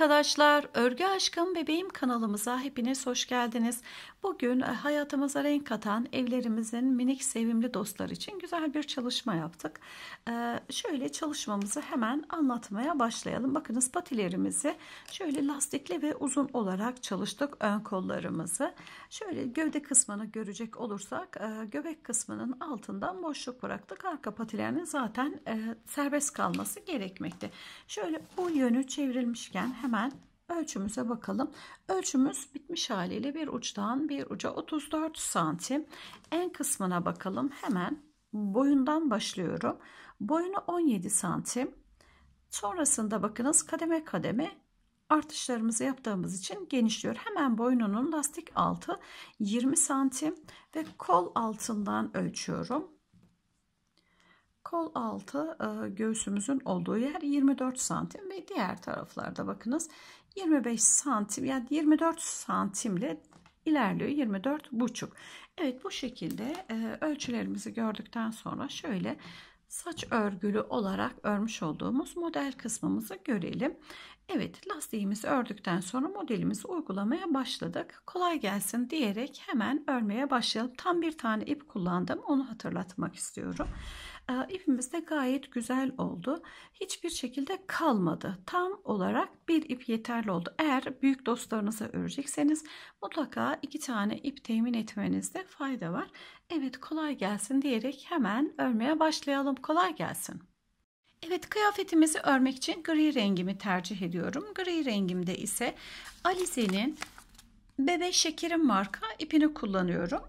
arkadaşlar, Örgü Aşkım Bebeğim kanalımıza hepiniz hoş geldiniz. Bugün e, hayatımıza renk katan evlerimizin minik sevimli dostları için güzel bir çalışma yaptık. Ee, şöyle çalışmamızı hemen anlatmaya başlayalım. Bakınız patilerimizi şöyle lastikli ve uzun olarak çalıştık ön kollarımızı. Şöyle gövde kısmını görecek olursak e, göbek kısmının altından boşluk bıraktık. Arka patilerinin zaten e, serbest kalması gerekmekte. Şöyle bu yönü çevrilmişken hemen hemen ölçümüze bakalım. Ölçümüz bitmiş haliyle bir uçtan bir uca 34 santim. En kısmına bakalım. Hemen boyundan başlıyorum. Boyunu 17 santim. Sonrasında bakınız kademe kademe artışlarımızı yaptığımız için genişliyor. Hemen boynunun lastik altı 20 santim ve kol altından ölçüyorum. Kol altı göğsümüzün olduğu yer 24 santim ve diğer taraflarda bakınız 25 santim yani 24 santimle ilerliyor 24 buçuk. Evet bu şekilde ölçülerimizi gördükten sonra şöyle saç örgülü olarak örmüş olduğumuz model kısmımızı görelim. Evet lastiğimizi ördükten sonra modelimizi uygulamaya başladık. Kolay gelsin diyerek hemen örmeye başlayalım. Tam bir tane ip kullandım onu hatırlatmak istiyorum. Ee, ipimiz de gayet güzel oldu. Hiçbir şekilde kalmadı. Tam olarak bir ip yeterli oldu. Eğer büyük dostlarınıza örecekseniz mutlaka iki tane ip temin etmenizde fayda var. Evet kolay gelsin diyerek hemen örmeye başlayalım. Kolay gelsin. Evet kıyafetimizi örmek için gri rengimi tercih ediyorum. Gri rengimde ise Alize'nin Bebe Şekerim marka ipini kullanıyorum.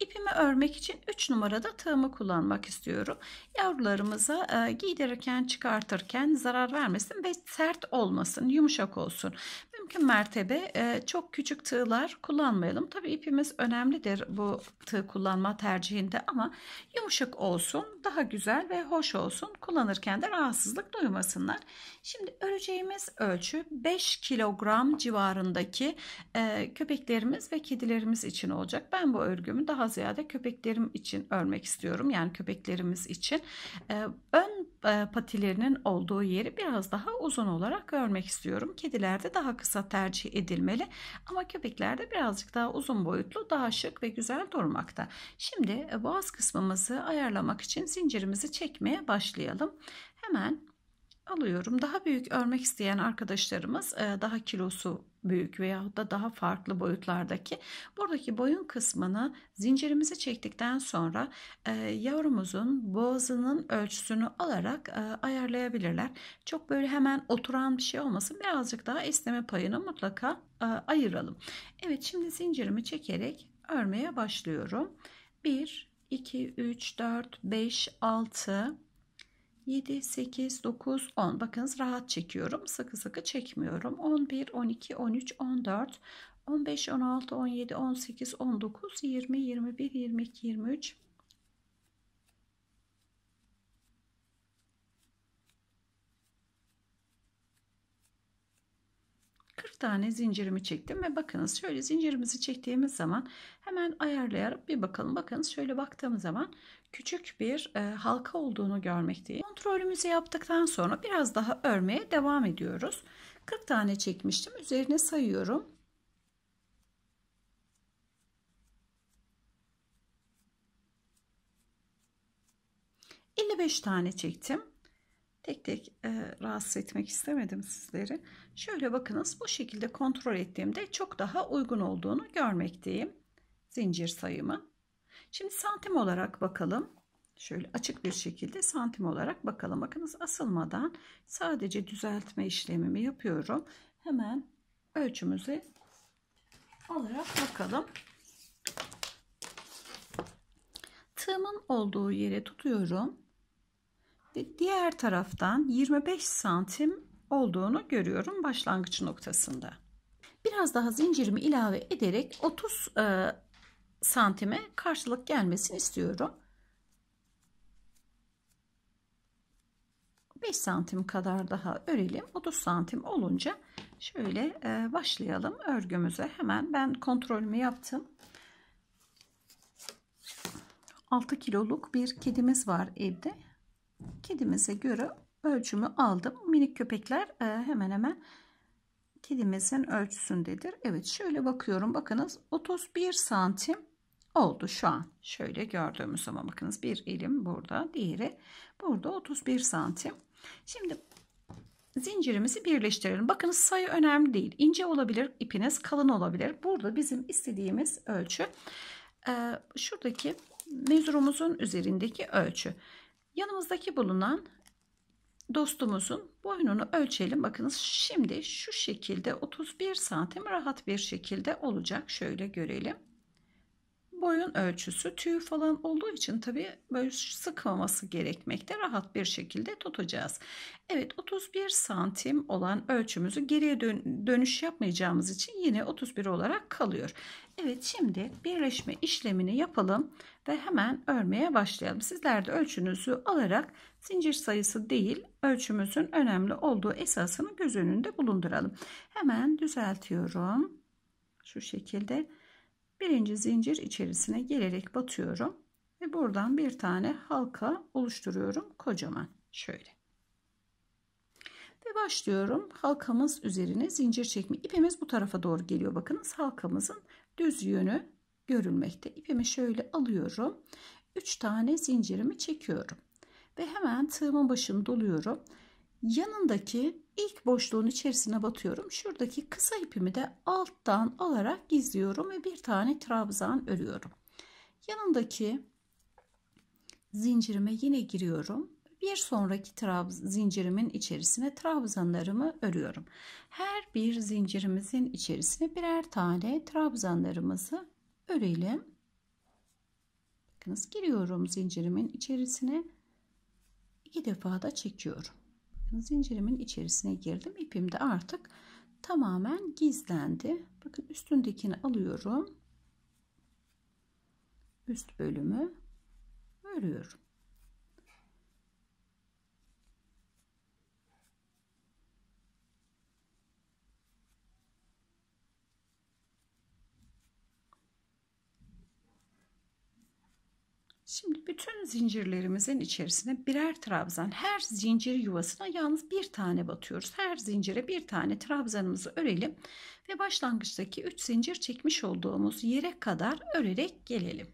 İpimi örmek için 3 numarada tığımı kullanmak istiyorum. Yavrularımıza e, giydirirken çıkartırken zarar vermesin ve sert olmasın, yumuşak olsun. Mümkün mertebe e, çok küçük tığlar kullanmayalım. Tabi ipimiz önemlidir bu tığ kullanma tercihinde ama yumuşak olsun, daha güzel ve hoş olsun. Kullanırken de rahatsızlık duymasınlar. Şimdi öreceğimiz ölçü 5 kilogram civarındaki e, köpeklerimiz ve kedilerimiz için olacak. Ben bu örgümü daha ziyade köpeklerim için örmek istiyorum. Yani köpeklerimiz için ee, ön e, patilerinin olduğu yeri biraz daha uzun olarak örmek istiyorum. Kedilerde daha kısa tercih edilmeli ama köpeklerde birazcık daha uzun boyutlu daha şık ve güzel durmakta. Şimdi e, boğaz kısmımızı ayarlamak için zincirimizi çekmeye başlayalım. Hemen alıyorum. Daha büyük örmek isteyen arkadaşlarımız e, daha kilosu büyük veya da daha farklı boyutlardaki buradaki boyun kısmını zincirimizi çektikten sonra e, yavrumuzun boğazının ölçüsünü alarak e, ayarlayabilirler. Çok böyle hemen oturan bir şey olmasın birazcık daha esneme payını mutlaka ayıralım. Evet şimdi zincirimi çekerek örmeye başlıyorum. 1, 2, 3, 4, 5, 6, 7, 8, 9, 10. Bakınız rahat çekiyorum. Sıkı sıkı çekmiyorum. 11, 12, 13, 14, 15, 16, 17, 18, 19, 20, 21, 22, 23, tane zincirimi çektim ve bakınız şöyle zincirimizi çektiğimiz zaman hemen ayarlayarak bir bakalım. Bakınız şöyle baktığımız zaman küçük bir e, halka olduğunu görmekteyim. Kontrolümüzü yaptıktan sonra biraz daha örmeye devam ediyoruz. 40 tane çekmiştim. Üzerine sayıyorum. 55 tane çektim tek tek e, rahatsız etmek istemedim sizleri. Şöyle bakınız bu şekilde kontrol ettiğimde çok daha uygun olduğunu görmekteyim. Zincir sayımı. Şimdi santim olarak bakalım. Şöyle açık bir şekilde santim olarak bakalım. Bakınız asılmadan sadece düzeltme işlemimi yapıyorum. Hemen ölçümüzü alarak bakalım. Tığımın olduğu yere tutuyorum diğer taraftan 25 santim olduğunu görüyorum başlangıç noktasında. Biraz daha zincirimi ilave ederek 30 e, santime karşılık gelmesini istiyorum. 5 santim kadar daha örelim. 30 santim olunca şöyle e, başlayalım örgümüze. Hemen ben kontrolümü yaptım. 6 kiloluk bir kedimiz var evde kedimize göre ölçümü aldım. Minik köpekler e, hemen hemen kedimizin ölçüsündedir. Evet şöyle bakıyorum bakınız 31 santim oldu şu an. Şöyle gördüğümüz zaman bakınız bir elim burada diğeri burada 31 santim. Şimdi zincirimizi birleştirelim. Bakınız sayı önemli değil. Ince olabilir ipiniz kalın olabilir. Burada bizim istediğimiz ölçü e, şuradaki mezurumuzun üzerindeki ölçü. Yanımızdaki bulunan dostumuzun boynunu ölçelim. Bakınız şimdi şu şekilde 31 santim rahat bir şekilde olacak. Şöyle görelim boyun ölçüsü tüy falan olduğu için tabii böyle sıkmaması gerekmekte rahat bir şekilde tutacağız. Evet 31 santim olan ölçümüzü geriye dön dönüş yapmayacağımız için yine 31 olarak kalıyor. Evet şimdi birleşme işlemini yapalım ve hemen örmeye başlayalım. Sizler de ölçünüzü alarak zincir sayısı değil ölçümüzün önemli olduğu esasını göz önünde bulunduralım. Hemen düzeltiyorum. Şu şekilde birinci zincir içerisine gelerek batıyorum ve buradan bir tane halka oluşturuyorum kocaman şöyle ve başlıyorum halkamız üzerine zincir çekme ipimiz bu tarafa doğru geliyor bakınız halkamızın düz yönü görülmekte ipimi şöyle alıyorum 3 tane zincirimi çekiyorum ve hemen tığımın başını doluyorum yanındaki ilk boşluğun içerisine batıyorum. Şuradaki kısa ipimi de alttan alarak gizliyorum ve bir tane trabzan örüyorum. Yanındaki zincirime yine giriyorum. Bir sonraki trabz zincirimin içerisine trabzanlarımı örüyorum. Her bir zincirimizin içerisine birer tane trabzanlarımızı örelim. Bakınız giriyorum zincirimin içerisine. İki defa da çekiyorum. Bakın zincirimin içerisine girdim. ipim de artık tamamen gizlendi. Bakın üstündekini alıyorum. Üst bölümü örüyorum. Şimdi bütün zincirlerimizin içerisine birer trabzan her zincir yuvasına yalnız bir tane batıyoruz. Her zincire bir tane trabzanımızı örelim ve başlangıçtaki 3 zincir çekmiş olduğumuz yere kadar örerek gelelim.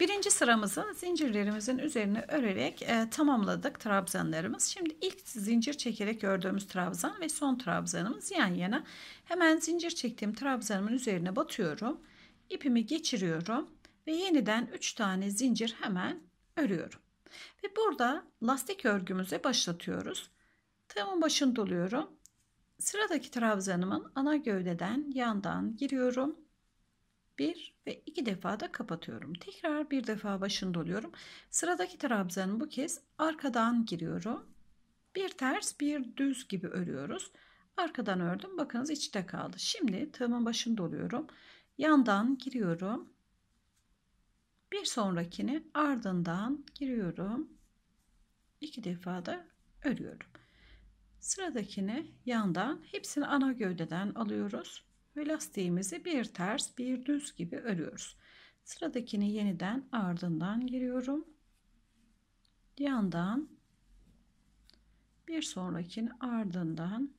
Birinci sıramızı zincirlerimizin üzerine örerek e, tamamladık trabzanlarımız. Şimdi ilk zincir çekerek ördüğümüz trabzan ve son trabzanımız yan yana. Hemen zincir çektiğim trabzanımın üzerine batıyorum. İpimi geçiriyorum ve yeniden 3 tane zincir hemen örüyorum. Ve burada lastik örgümüze başlatıyoruz. Tığımın başını doluyorum. Sıradaki trabzanımın ana gövdeden yandan giriyorum. 1 ve 2 defa da kapatıyorum. Tekrar bir defa başını doluyorum. Sıradaki trabzanı bu kez arkadan giriyorum. Bir ters bir düz gibi örüyoruz. Arkadan ördüm. Bakınız içte kaldı. Şimdi tığımın başını doluyorum. Yandan giriyorum. Bir sonrakini ardından giriyorum. iki defa da örüyorum. Sıradakini yandan hepsini ana gövdeden alıyoruz ve lastiğimizi bir ters bir düz gibi örüyoruz. Sıradakini yeniden ardından giriyorum. Yandan bir sonrakini ardından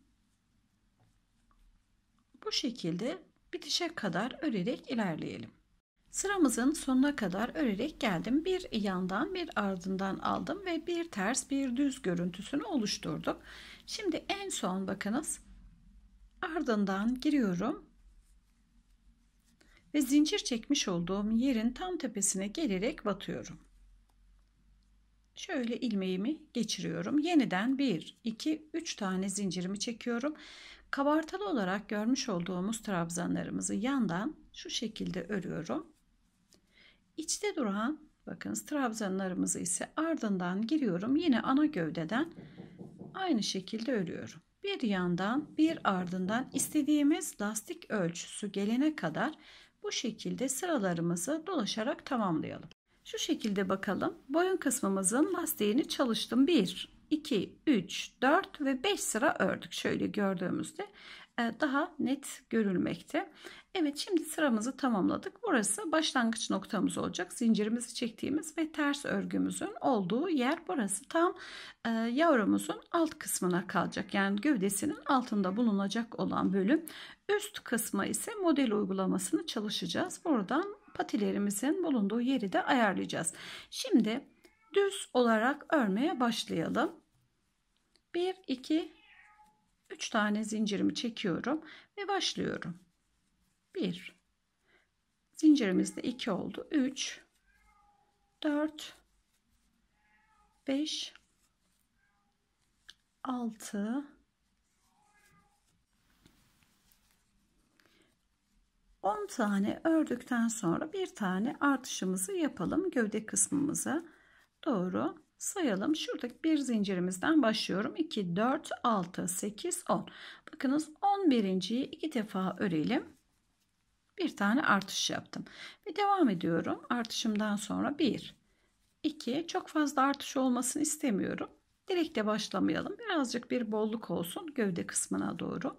bu şekilde bitişe kadar örerek ilerleyelim. Sıramızın sonuna kadar örerek geldim. Bir yandan bir ardından aldım ve bir ters bir düz görüntüsünü oluşturduk. Şimdi en son bakınız ardından giriyorum ve zincir çekmiş olduğum yerin tam tepesine gelerek batıyorum. Şöyle ilmeğimi geçiriyorum. Yeniden 1, 2, 3 tane zincirimi çekiyorum. Kabartalı olarak görmüş olduğumuz trabzanlarımızı yandan şu şekilde örüyorum. İçte duran bakın trabzanlarımızı ise ardından giriyorum. Yine ana gövdeden aynı şekilde örüyorum. Bir yandan bir ardından istediğimiz lastik ölçüsü gelene kadar bu şekilde sıralarımızı dolaşarak tamamlayalım. Şu şekilde bakalım. Boyun kısmımızın lastiğini çalıştım. 1, 2, 3, 4 ve 5 sıra ördük. Şöyle gördüğümüzde e, daha net görülmekte. Evet şimdi sıramızı tamamladık. Burası başlangıç noktamız olacak. Zincirimizi çektiğimiz ve ters örgümüzün olduğu yer burası. Tam e, yavrumuzun alt kısmına kalacak. Yani gövdesinin altında bulunacak olan bölüm. Üst kısma ise model uygulamasını çalışacağız. Buradan patilerimizin bulunduğu yeri de ayarlayacağız. Şimdi düz olarak örmeye başlayalım. 1 2 3 tane zincirimi çekiyorum ve başlıyorum. 1 Zincirimizde 2 oldu. 3 4 5 6 10 tane ördükten sonra bir tane artışımızı yapalım gövde kısmımıza doğru sayalım. Şuradaki bir zincirimizden başlıyorum. 2, 4, 6, 8, 10. Bakınız 11.yi iki defa örelim. Bir tane artış yaptım. Ve devam ediyorum. Artışımdan sonra 1, 2. Çok fazla artış olmasını istemiyorum. Direkt de başlamayalım. Birazcık bir bolluk olsun gövde kısmına doğru.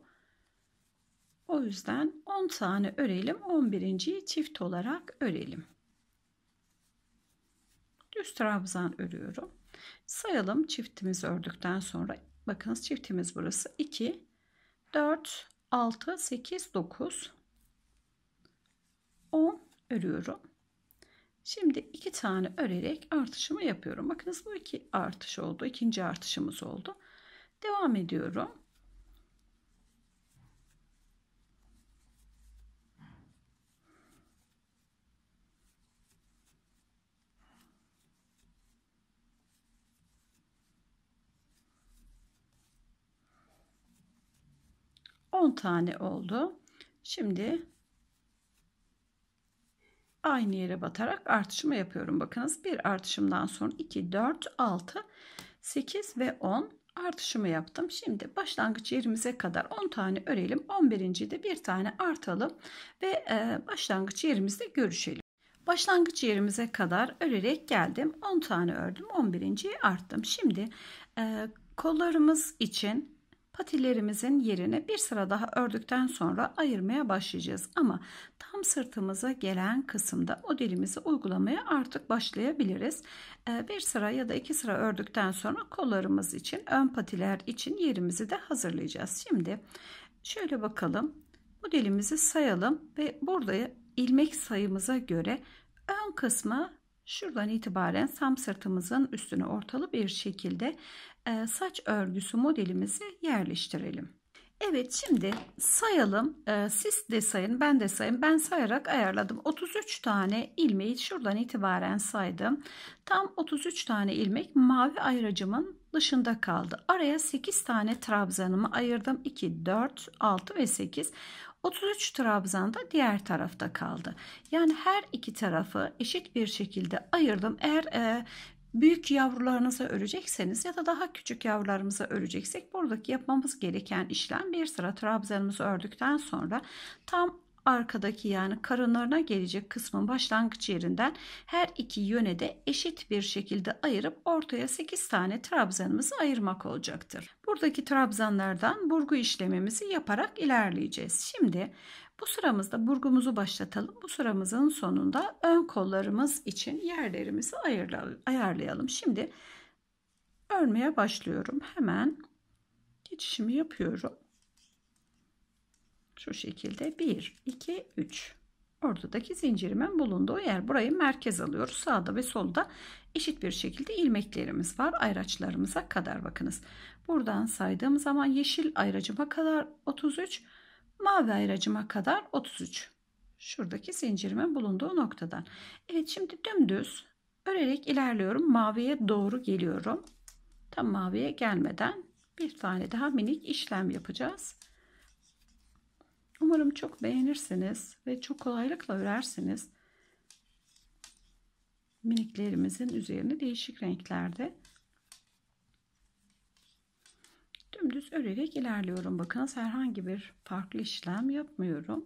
O yüzden 10 tane örelim. 11.yi çift olarak örelim düz trabzan örüyorum. Sayalım çiftimizi ördükten sonra. Bakınız çiftimiz burası 2, 4, 6, 8, 9, 10 örüyorum. Şimdi iki tane örerek artışımı yapıyorum. Bakınız bu iki artış oldu. ikinci artışımız oldu. Devam ediyorum. 10 tane oldu. Şimdi aynı yere batarak artışımı yapıyorum. Bakınız bir artışımdan sonra 2, 4, 6, 8 ve 10 artışımı yaptım. Şimdi başlangıç yerimize kadar 10 tane örelim. 11. de bir tane artalım ve e, başlangıç yerimizde görüşelim. Başlangıç yerimize kadar örerek geldim. 10 tane ördüm. 11. arttım. Şimdi e, kollarımız için patilerimizin yerini bir sıra daha ördükten sonra ayırmaya başlayacağız. Ama tam sırtımıza gelen kısımda o dilimizi uygulamaya artık başlayabiliriz. Ee, bir sıra ya da iki sıra ördükten sonra kollarımız için ön patiler için yerimizi de hazırlayacağız. Şimdi şöyle bakalım. Modelimizi sayalım ve burada ilmek sayımıza göre ön kısmı şuradan itibaren tam sırtımızın üstüne ortalı bir şekilde e, saç örgüsü modelimizi yerleştirelim. Evet şimdi sayalım. E, siz de sayın ben de sayın. Ben sayarak ayarladım. 33 tane ilmeği şuradan itibaren saydım. Tam 33 tane ilmek mavi ayracımın dışında kaldı. Araya 8 tane trabzanımı ayırdım. 2, 4, 6 ve 8. 33 trabzan da diğer tarafta kaldı. Yani her iki tarafı eşit bir şekilde ayırdım. Eğer e, büyük yavrularınıza örecekseniz ya da daha küçük yavrularımıza öreceksek buradaki yapmamız gereken işlem bir sıra trabzanımızı ördükten sonra tam arkadaki yani karınlarına gelecek kısmın başlangıç yerinden her iki yöne de eşit bir şekilde ayırıp ortaya 8 tane trabzanımızı ayırmak olacaktır. Buradaki trabzanlardan burgu işlemimizi yaparak ilerleyeceğiz. Şimdi bu sıramızda burgumuzu başlatalım. Bu sıramızın sonunda ön kollarımız için yerlerimizi ayarlayalım. Şimdi örmeye başlıyorum. Hemen geçişimi yapıyorum. Şu şekilde 1, 2, 3. Ortadaki zincirimin bulunduğu yer. Burayı merkez alıyoruz. Sağda ve solda eşit bir şekilde ilmeklerimiz var. Ayraçlarımıza kadar bakınız. Buradan saydığım zaman yeşil ayracıma kadar 33. 33 mavi ayracıma kadar 33. Şuradaki zincirimin bulunduğu noktadan. Evet şimdi dümdüz örerek ilerliyorum. Maviye doğru geliyorum. Tam maviye gelmeden bir tane daha minik işlem yapacağız. Umarım çok beğenirsiniz ve çok kolaylıkla örersiniz. Miniklerimizin üzerine değişik renklerde dümdüz örerek ilerliyorum. Bakınız herhangi bir farklı işlem yapmıyorum.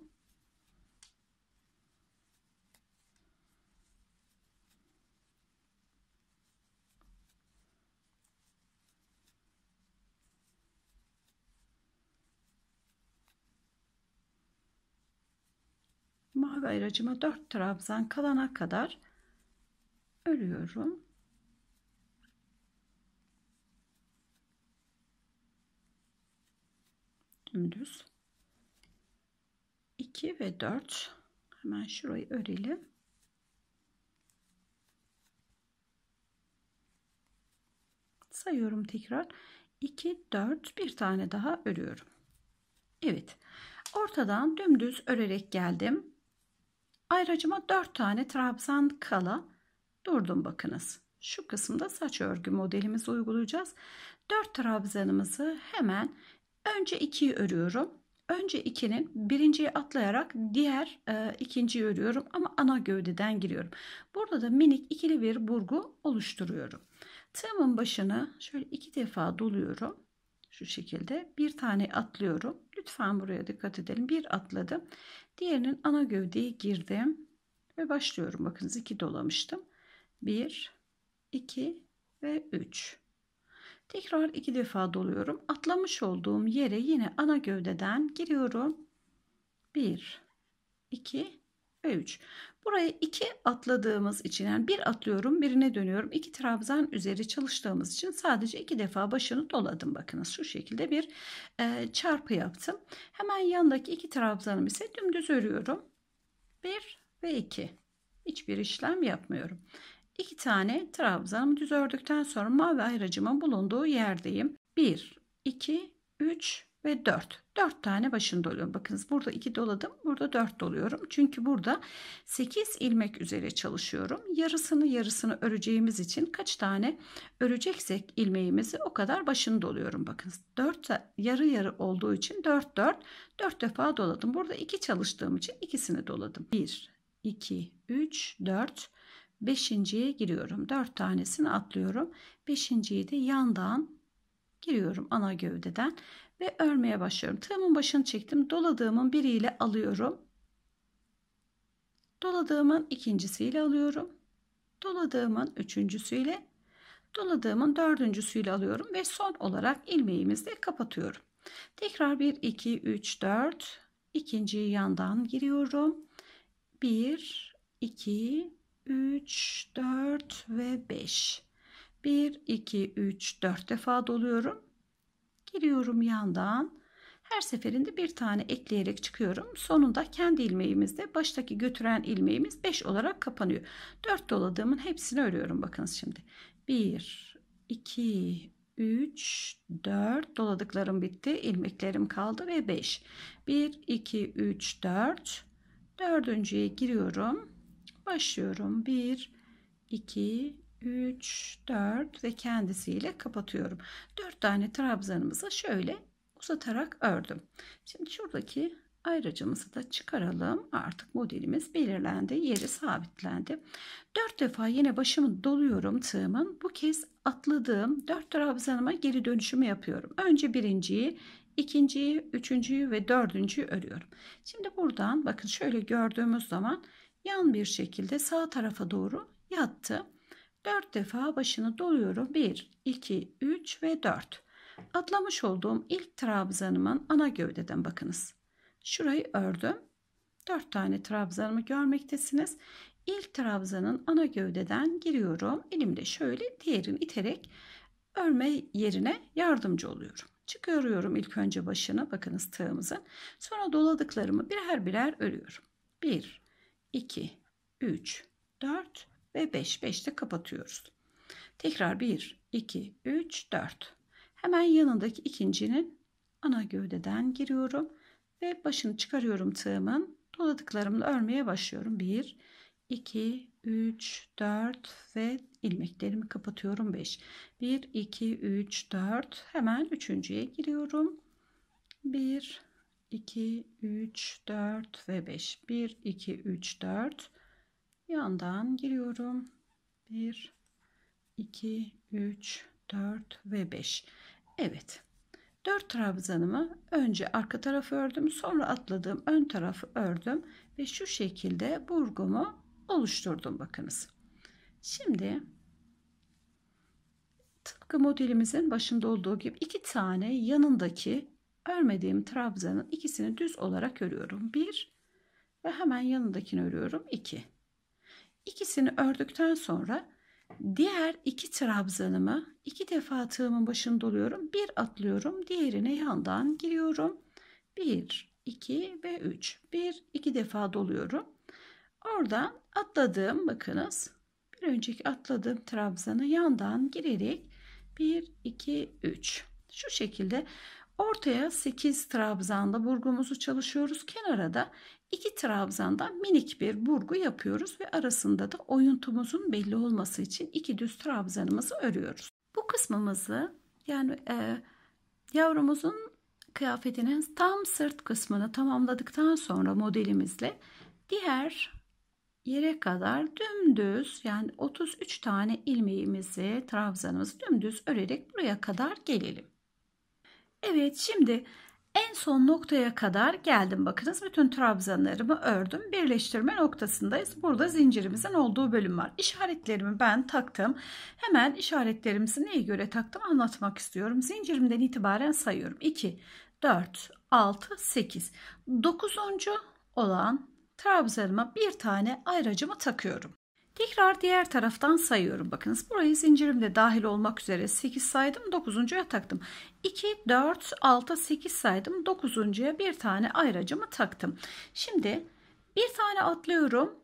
Mavi ayracıma 4 trabzan kalana kadar örüyorum. dümdüz 2 ve 4 hemen şurayı örelim sayıyorum tekrar 2 4 bir tane daha örüyorum Evet ortadan dümdüz örerek geldim ayracıma 4 tane trabzan kala durdum bakınız şu kısımda saç örgü modelimizi uygulayacağız 4 trabzanımızı hemen Önce 2'yi örüyorum. Önce 2'nin birinciyi atlayarak diğer e, ikinciyi örüyorum ama ana gövdeden giriyorum. Burada da minik ikili bir burgu oluşturuyorum. Tığımın başını şöyle iki defa doluyorum. Şu şekilde bir tane atlıyorum. Lütfen buraya dikkat edelim. Bir atladım. Diğerinin ana gövdeye girdim. Ve başlıyorum. Bakınız iki dolamıştım. Bir, iki ve üç. Tekrar iki defa doluyorum. Atlamış olduğum yere yine ana gövdeden giriyorum. 1 2 ve 3. Buraya 2 atladığımız için yani bir atlıyorum birine dönüyorum. 2 trabzan üzeri çalıştığımız için sadece 2 defa başını doladım. Bakınız şu şekilde bir e, çarpı yaptım. Hemen yandaki 2 trabzanım ise dümdüz örüyorum. 1 ve 2. Hiçbir işlem yapmıyorum. İki tane trabzanımı düz ördükten sonra mavi ayracımın bulunduğu yerdeyim. 1, 2, 3 ve 4. 4 tane başını doluyorum. Bakınız burada 2 doladım. Burada 4 doluyorum. Çünkü burada 8 ilmek üzere çalışıyorum. Yarısını yarısını öreceğimiz için kaç tane öreceksek ilmeğimizi o kadar başını doluyorum. Bakınız 4 yarı yarı olduğu için 4 4 4 defa doladım. Burada 2 çalıştığım için ikisini doladım. 1 2 3 4 Beşinciye giriyorum. Dört tanesini atlıyorum. Beşinciyi de yandan giriyorum ana gövdeden ve örmeye başlıyorum. Tığımın başını çektim. Doladığımın biriyle alıyorum. Doladığımın ikincisiyle alıyorum. Doladığımın üçüncüsüyle, doladığımın dördüncüsüyle alıyorum ve son olarak ilmeğimizi kapatıyorum. Tekrar 1 2 3 4 ikinciyi yandan giriyorum. 1 2 3, 4 ve 5. 1, 2, 3, 4 defa doluyorum. Giriyorum yandan. Her seferinde bir tane ekleyerek çıkıyorum. Sonunda kendi ilmeğimizde baştaki götüren ilmeğimiz 5 olarak kapanıyor. 4 doladığımın hepsini örüyorum. Bakınız şimdi. 1, 2, 3, 4 doladıklarım bitti. ilmeklerim kaldı ve 5. 1, 2, 3, 4. Dördüncüye giriyorum Başlıyorum. 1, 2, 3, 4 ve kendisiyle kapatıyorum. 4 tane trabzanımızı şöyle uzatarak ördüm. Şimdi şuradaki ayrıcımızı da çıkaralım. Artık modelimiz belirlendi. Yeri sabitlendi. 4 defa yine başımı doluyorum tığımın. Bu kez atladığım 4 trabzanıma geri dönüşümü yapıyorum. Önce birinciyi, ikinciyi, üçüncüyü ve dördüncüyü örüyorum. Şimdi buradan bakın şöyle gördüğümüz zaman yan bir şekilde sağ tarafa doğru yattı. 4 defa başını doluyorum. 1, 2, 3 ve 4. Atlamış olduğum ilk trabzanımın ana gövdeden bakınız. Şurayı ördüm. 4 tane trabzanımı görmektesiniz. İlk trabzanın ana gövdeden giriyorum. Elimde şöyle diğerini iterek örme yerine yardımcı oluyorum. Çıkarıyorum ilk önce başını bakınız tığımızın. Sonra doladıklarımı birer birer örüyorum. 1, 2, 3, 4 ve 5. 5 de kapatıyoruz. Tekrar 1, 2, 3, 4. Hemen yanındaki ikincinin ana gövdeden giriyorum ve başını çıkarıyorum tığımın. Doladıklarımla örmeye başlıyorum. 1, 2, 3, 4 ve ilmeklerimi kapatıyorum 5. 1, 2, 3, 4 hemen üçüncüye giriyorum. 1, 2, 3, 4 ve 5. 1, 2, 3, 4. Yandan giriyorum. 1, 2, 3, 4 ve 5. Evet. 4 trabzanımı önce arka tarafı ördüm. Sonra atladığım ön tarafı ördüm. Ve şu şekilde burgumu oluşturdum. Bakınız. Şimdi tıpkı modelimizin başında olduğu gibi iki tane yanındaki örmediğim trabzanın ikisini düz olarak örüyorum. 1 ve hemen yanındakini örüyorum. 2. İki. İkisini ördükten sonra diğer iki trabzanımı iki defa tığımın başını doluyorum. Bir atlıyorum. Diğerine yandan giriyorum. 1, 2 ve 3. 1, 2 defa doluyorum. Oradan atladığım bakınız bir önceki atladığım trabzanı yandan girerek 1, 2, 3 şu şekilde Ortaya 8 trabzanda burgumuzu çalışıyoruz. Kenara da 2 trabzandan minik bir burgu yapıyoruz ve arasında da oyuntumuzun belli olması için iki düz trabzanımızı örüyoruz. Bu kısmımızı yani e, yavrumuzun kıyafetinin tam sırt kısmını tamamladıktan sonra modelimizle diğer yere kadar dümdüz yani 33 tane ilmeğimizi trabzanımızı dümdüz örerek buraya kadar gelelim. Evet şimdi en son noktaya kadar geldim. Bakınız bütün trabzanlarımı ördüm. Birleştirme noktasındayız. Burada zincirimizin olduğu bölüm var. İşaretlerimi ben taktım. Hemen işaretlerimizi neye göre taktım anlatmak istiyorum. Zincirimden itibaren sayıyorum. 2, 4, 6, 8. 9. olan trabzanıma bir tane ayracımı takıyorum. Tekrar diğer taraftan sayıyorum. Bakınız burayı zincirimde dahil olmak üzere 8 saydım. 9. taktım. 2, 4, 6, 8 saydım. 9.ya bir tane ayracımı taktım. Şimdi bir tane atlıyorum.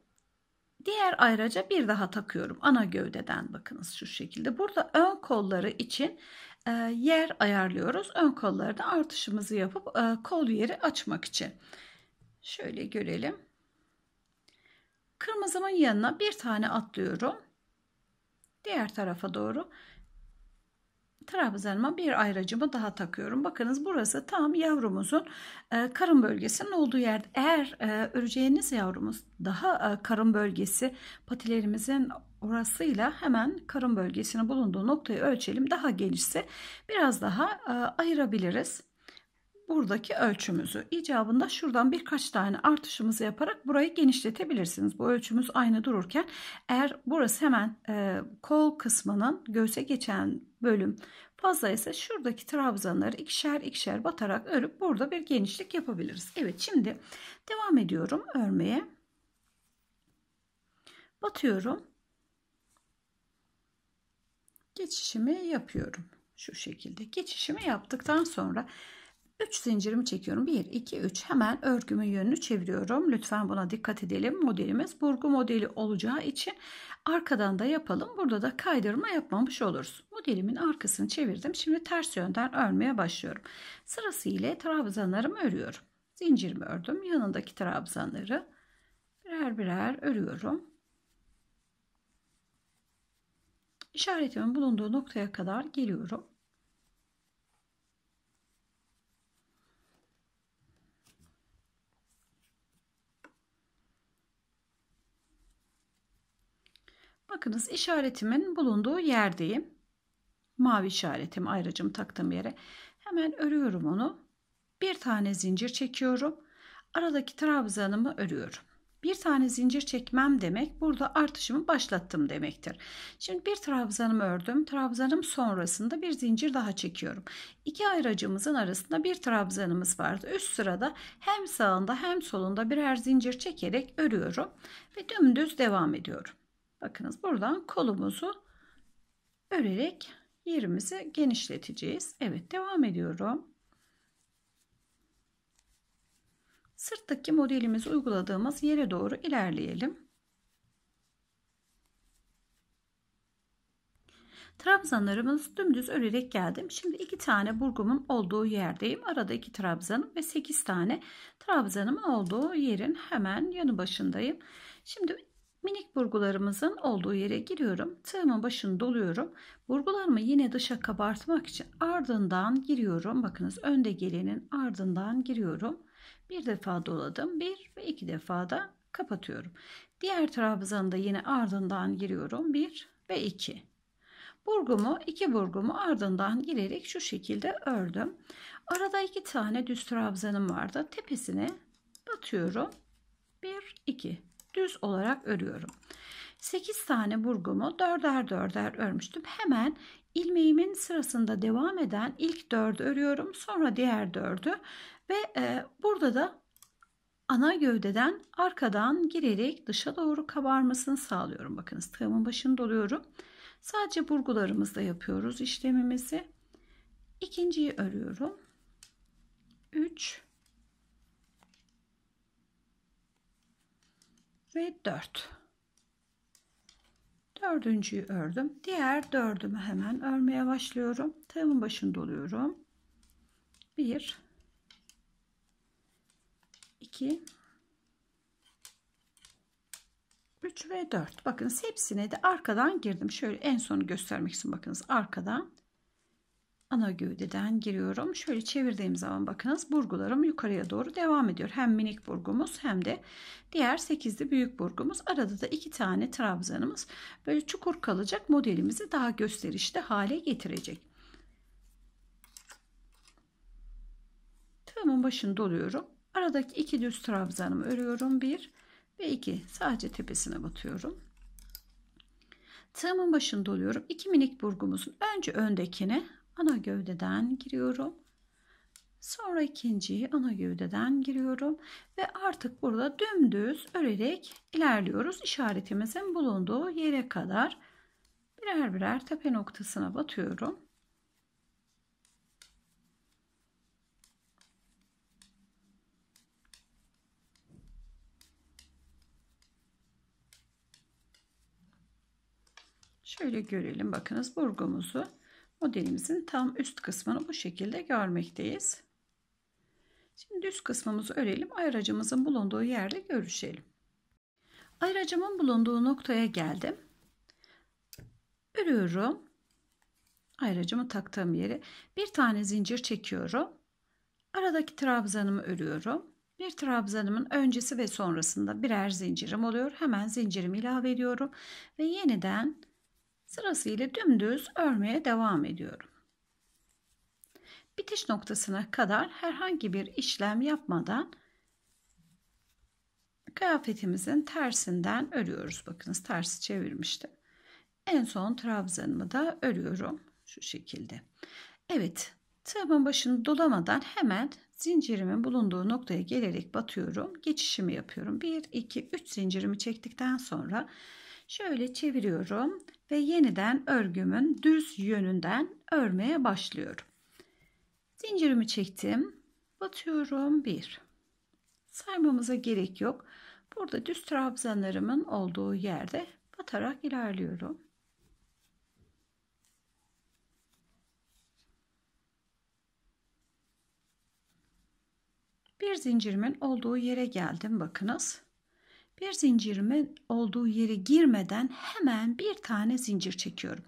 Diğer ayraca bir daha takıyorum. Ana gövdeden bakınız şu şekilde. Burada ön kolları için e, yer ayarlıyoruz. Ön kolları da artışımızı yapıp e, kol yeri açmak için. Şöyle görelim. Kırmızımın yanına bir tane atlıyorum. Diğer tarafa doğru trabzanıma bir ayracımı daha takıyorum. Bakınız burası tam yavrumuzun e, karın bölgesinin olduğu yer. Eğer e, öreceğiniz yavrumuz daha e, karın bölgesi patilerimizin orasıyla hemen karın bölgesinin bulunduğu noktayı ölçelim. Daha genişse biraz daha e, ayırabiliriz buradaki ölçümüzü icabında şuradan birkaç tane artışımızı yaparak burayı genişletebilirsiniz. Bu ölçümüz aynı dururken eğer burası hemen e, kol kısmının göğse geçen bölüm fazla ise şuradaki trabzanları ikişer ikişer batarak örüp burada bir genişlik yapabiliriz. Evet şimdi devam ediyorum örmeye. Batıyorum. Geçişimi yapıyorum. Şu şekilde geçişimi yaptıktan sonra 3 zincirimi çekiyorum. 1, 2, 3. Hemen örgümün yönünü çeviriyorum. Lütfen buna dikkat edelim. Modelimiz burgu modeli olacağı için arkadan da yapalım. Burada da kaydırma yapmamış oluruz. Modelimin arkasını çevirdim. Şimdi ters yönden örmeye başlıyorum. Sırasıyla ile trabzanlarımı örüyorum. Zincirimi ördüm. Yanındaki trabzanları birer birer örüyorum. İşaretimin bulunduğu noktaya kadar geliyorum. Bakınız işaretimin bulunduğu yerdeyim. Mavi işaretim ayracım taktığım yere. Hemen örüyorum onu. Bir tane zincir çekiyorum. Aradaki trabzanımı örüyorum. Bir tane zincir çekmem demek burada artışımı başlattım demektir. Şimdi bir trabzanımı ördüm. Trabzanım sonrasında bir zincir daha çekiyorum. İki ayracımızın arasında bir trabzanımız vardı. Üst sırada hem sağında hem solunda birer zincir çekerek örüyorum ve dümdüz devam ediyorum. Bakınız buradan kolumuzu örerek yerimizi genişleteceğiz. Evet devam ediyorum. Sırttaki modelimizi uyguladığımız yere doğru ilerleyelim. Trabzanlarımız dümdüz örerek geldim. Şimdi iki tane burgumun olduğu yerdeyim. Arada iki trabzanım ve sekiz tane trabzanım olduğu yerin hemen yanı başındayım. Şimdi Minik burgularımızın olduğu yere giriyorum. Tığımın başını doluyorum. Burgularımı yine dışa kabartmak için ardından giriyorum. Bakınız önde gelenin ardından giriyorum. Bir defa doladım. Bir ve iki defa da kapatıyorum. Diğer trabzanı da yine ardından giriyorum. Bir ve iki. Burgumu iki burgumu ardından girerek şu şekilde ördüm. Arada iki tane düz trabzanım vardı. Tepesine batıyorum. Bir iki düz olarak örüyorum. 8 tane burgumu dörder dörder örmüştüm. Hemen ilmeğimin sırasında devam eden ilk dördü örüyorum. Sonra diğer dördü ve e, burada da ana gövdeden arkadan girerek dışa doğru kabarmasını sağlıyorum. Bakınız tığımın başını doluyorum. Sadece burgularımızla yapıyoruz işlemimizi. İkinciyi örüyorum. 3 ve 4 dördüncüyü ördüm diğer dördümü hemen örmeye başlıyorum tığımın başında oluyorum 1 2 3 ve 4 bakınız hepsine de arkadan girdim şöyle en sonu göstermek için bakınız arkadan ana gövdeden giriyorum. Şöyle çevirdiğim zaman bakınız burgularım yukarıya doğru devam ediyor. Hem minik burgumuz hem de diğer 8'li büyük burgumuz. Arada da iki tane trabzanımız böyle çukur kalacak modelimizi daha gösterişli hale getirecek. Tığımın başını doluyorum. Aradaki iki düz trabzanımı örüyorum. Bir ve iki. Sadece tepesine batıyorum. Tığımın başını doluyorum. İki minik burgumuzun önce öndekini ana gövdeden giriyorum. Sonra ikinciyi ana gövdeden giriyorum ve artık burada dümdüz örerek ilerliyoruz. İşaretimizin bulunduğu yere kadar birer birer tepe noktasına batıyorum. Şöyle görelim bakınız burgumuzu modelimizin tam üst kısmını bu şekilde görmekteyiz. Şimdi düz kısmımızı örelim. Ayracımızın bulunduğu yerle görüşelim. Ayracımın bulunduğu noktaya geldim. Örüyorum. Ayracımı taktığım yeri. bir tane zincir çekiyorum. Aradaki trabzanımı örüyorum. Bir trabzanımın öncesi ve sonrasında birer zincirim oluyor. Hemen zincirimi ilave ediyorum ve yeniden Sırasıyla dümdüz örmeye devam ediyorum. Bitiş noktasına kadar herhangi bir işlem yapmadan kıyafetimizin tersinden örüyoruz. Bakınız tersi çevirmiştim. En son trabzanımı da örüyorum şu şekilde. Evet tığımın başını dolamadan hemen zincirimin bulunduğu noktaya gelerek batıyorum. Geçişimi yapıyorum. 1, 2, 3 zincirimi çektikten sonra Şöyle çeviriyorum ve yeniden örgümün düz yönünden örmeye başlıyorum. Zincirimi çektim. Batıyorum. 1. Saymamıza gerek yok. Burada düz trabzanlarımın olduğu yerde batarak ilerliyorum. Bir zincirimin olduğu yere geldim. Bakınız. Bir zincirimin olduğu yere girmeden hemen bir tane zincir çekiyorum.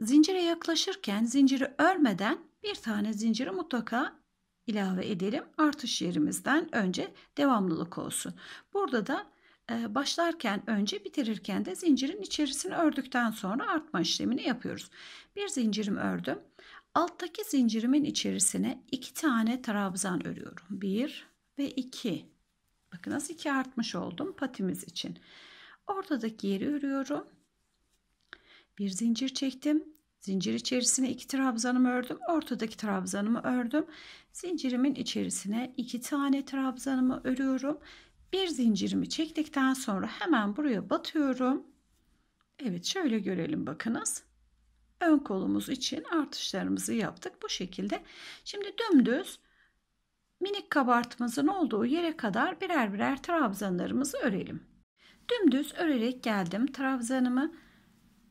Zincire yaklaşırken zinciri örmeden bir tane zinciri mutlaka ilave edelim. Artış yerimizden önce devamlılık olsun. Burada da e, başlarken önce bitirirken de zincirin içerisini ördükten sonra artma işlemini yapıyoruz. Bir zincirim ördüm. Alttaki zincirimin içerisine iki tane trabzan örüyorum. Bir ve iki. Bakın nasıl 2 artmış oldum patimiz için. Ortadaki yeri örüyorum. Bir zincir çektim. Zincir içerisine iki trabzanımı ördüm. Ortadaki trabzanımı ördüm. Zincirimin içerisine iki tane trabzanımı örüyorum. Bir zincirimi çektikten sonra hemen buraya batıyorum. Evet şöyle görelim bakınız. Ön kolumuz için artışlarımızı yaptık bu şekilde. Şimdi dümdüz minik kabartmamızın olduğu yere kadar birer birer trabzanlarımızı örelim. Dümdüz örerek geldim. Trabzanımı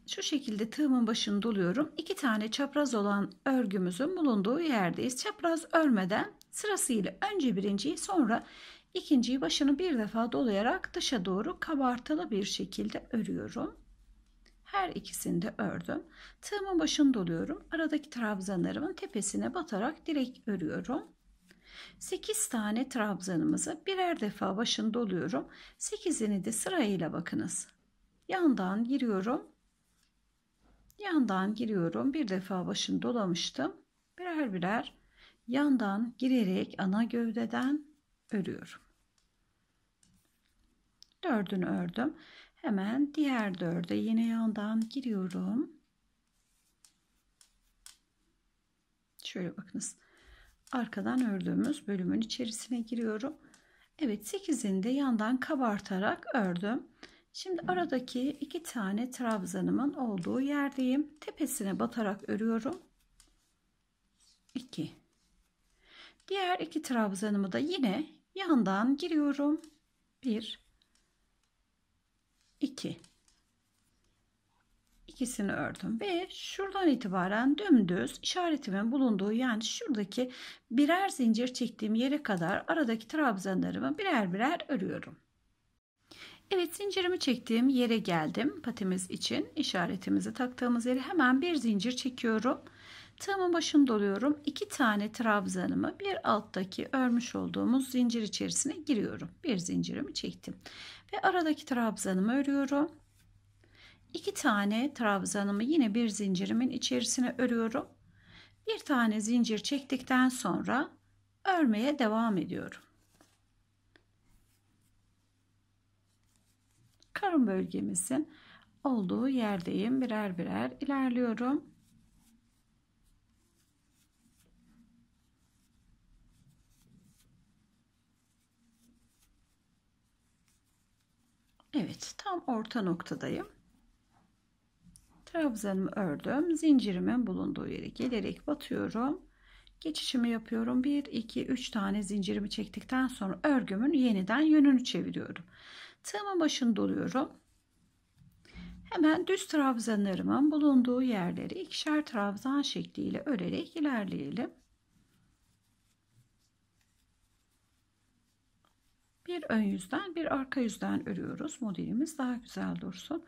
şu şekilde tığımın başını doluyorum. İki tane çapraz olan örgümüzün bulunduğu yerdeyiz. Çapraz örmeden sırasıyla önce birinciyi sonra ikinciyi başını bir defa dolayarak dışa doğru kabartılı bir şekilde örüyorum. Her ikisini de ördüm. Tığımın başını doluyorum. Aradaki trabzanlarımın tepesine batarak direkt örüyorum. 8 tane trabzanımızı birer defa başında oluyorum. 8'ini de sırayla bakınız. Yandan giriyorum. Yandan giriyorum. Bir defa başını dolamıştım. Birer birer yandan girerek ana gövdeden örüyorum. Dördünü ördüm. Hemen diğer dörde yine yandan giriyorum. Şöyle bakınız arkadan ördüğümüz bölümün içerisine giriyorum. Evet 8'ini de yandan kabartarak ördüm. Şimdi aradaki iki tane trabzanımın olduğu yerdeyim. Tepesine batarak örüyorum. 2 Diğer iki trabzanımı da yine yandan giriyorum. 1 2 ikisini ördüm ve şuradan itibaren dümdüz işaretimin bulunduğu yani şuradaki birer zincir çektiğim yere kadar aradaki trabzanlarımı birer birer örüyorum. Evet zincirimi çektiğim yere geldim patimiz için işaretimizi taktığımız yere hemen bir zincir çekiyorum. Tığımın başını doluyorum. iki tane trabzanımı bir alttaki örmüş olduğumuz zincir içerisine giriyorum. Bir zincirimi çektim. Ve aradaki trabzanımı örüyorum iki tane trabzanımı yine bir zincirimin içerisine örüyorum. Bir tane zincir çektikten sonra örmeye devam ediyorum. Karın bölgemizin olduğu yerdeyim. Birer birer ilerliyorum. Evet, tam orta noktadayım. Trabzanımı ördüm. Zincirimin bulunduğu yere gelerek batıyorum. Geçişimi yapıyorum. 1, 2, 3 tane zincirimi çektikten sonra örgümün yeniden yönünü çeviriyorum. Tığımın başını doluyorum. Hemen düz trabzanlarımın bulunduğu yerleri ikişer trabzan şekliyle örerek ilerleyelim. Bir ön yüzden bir arka yüzden örüyoruz. Modelimiz daha güzel dursun.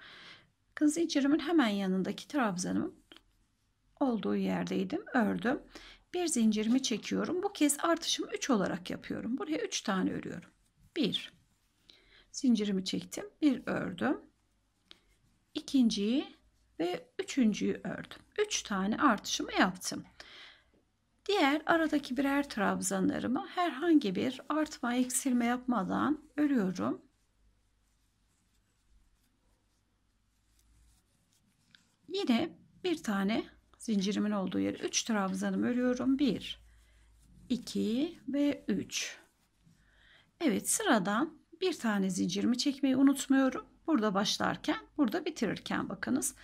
Kız zincirimin hemen yanındaki trabzanın olduğu yerdeydim. Ördüm. Bir zincirimi çekiyorum. Bu kez artışımı 3 olarak yapıyorum. Buraya 3 tane örüyorum. 1 zincirimi çektim. Bir ördüm. ikinciyi ve üçüncüyü ördüm. 3 üç tane artışımı yaptım. Diğer aradaki birer trabzanlarımı herhangi bir artma eksilme yapmadan örüyorum. Yine bir tane zincirimin olduğu yere 3 trabzanımı örüyorum. 1, 2 ve 3. Evet sıradan bir tane zincirimi çekmeyi unutmuyorum. Burada başlarken, burada bitirirken bakınız.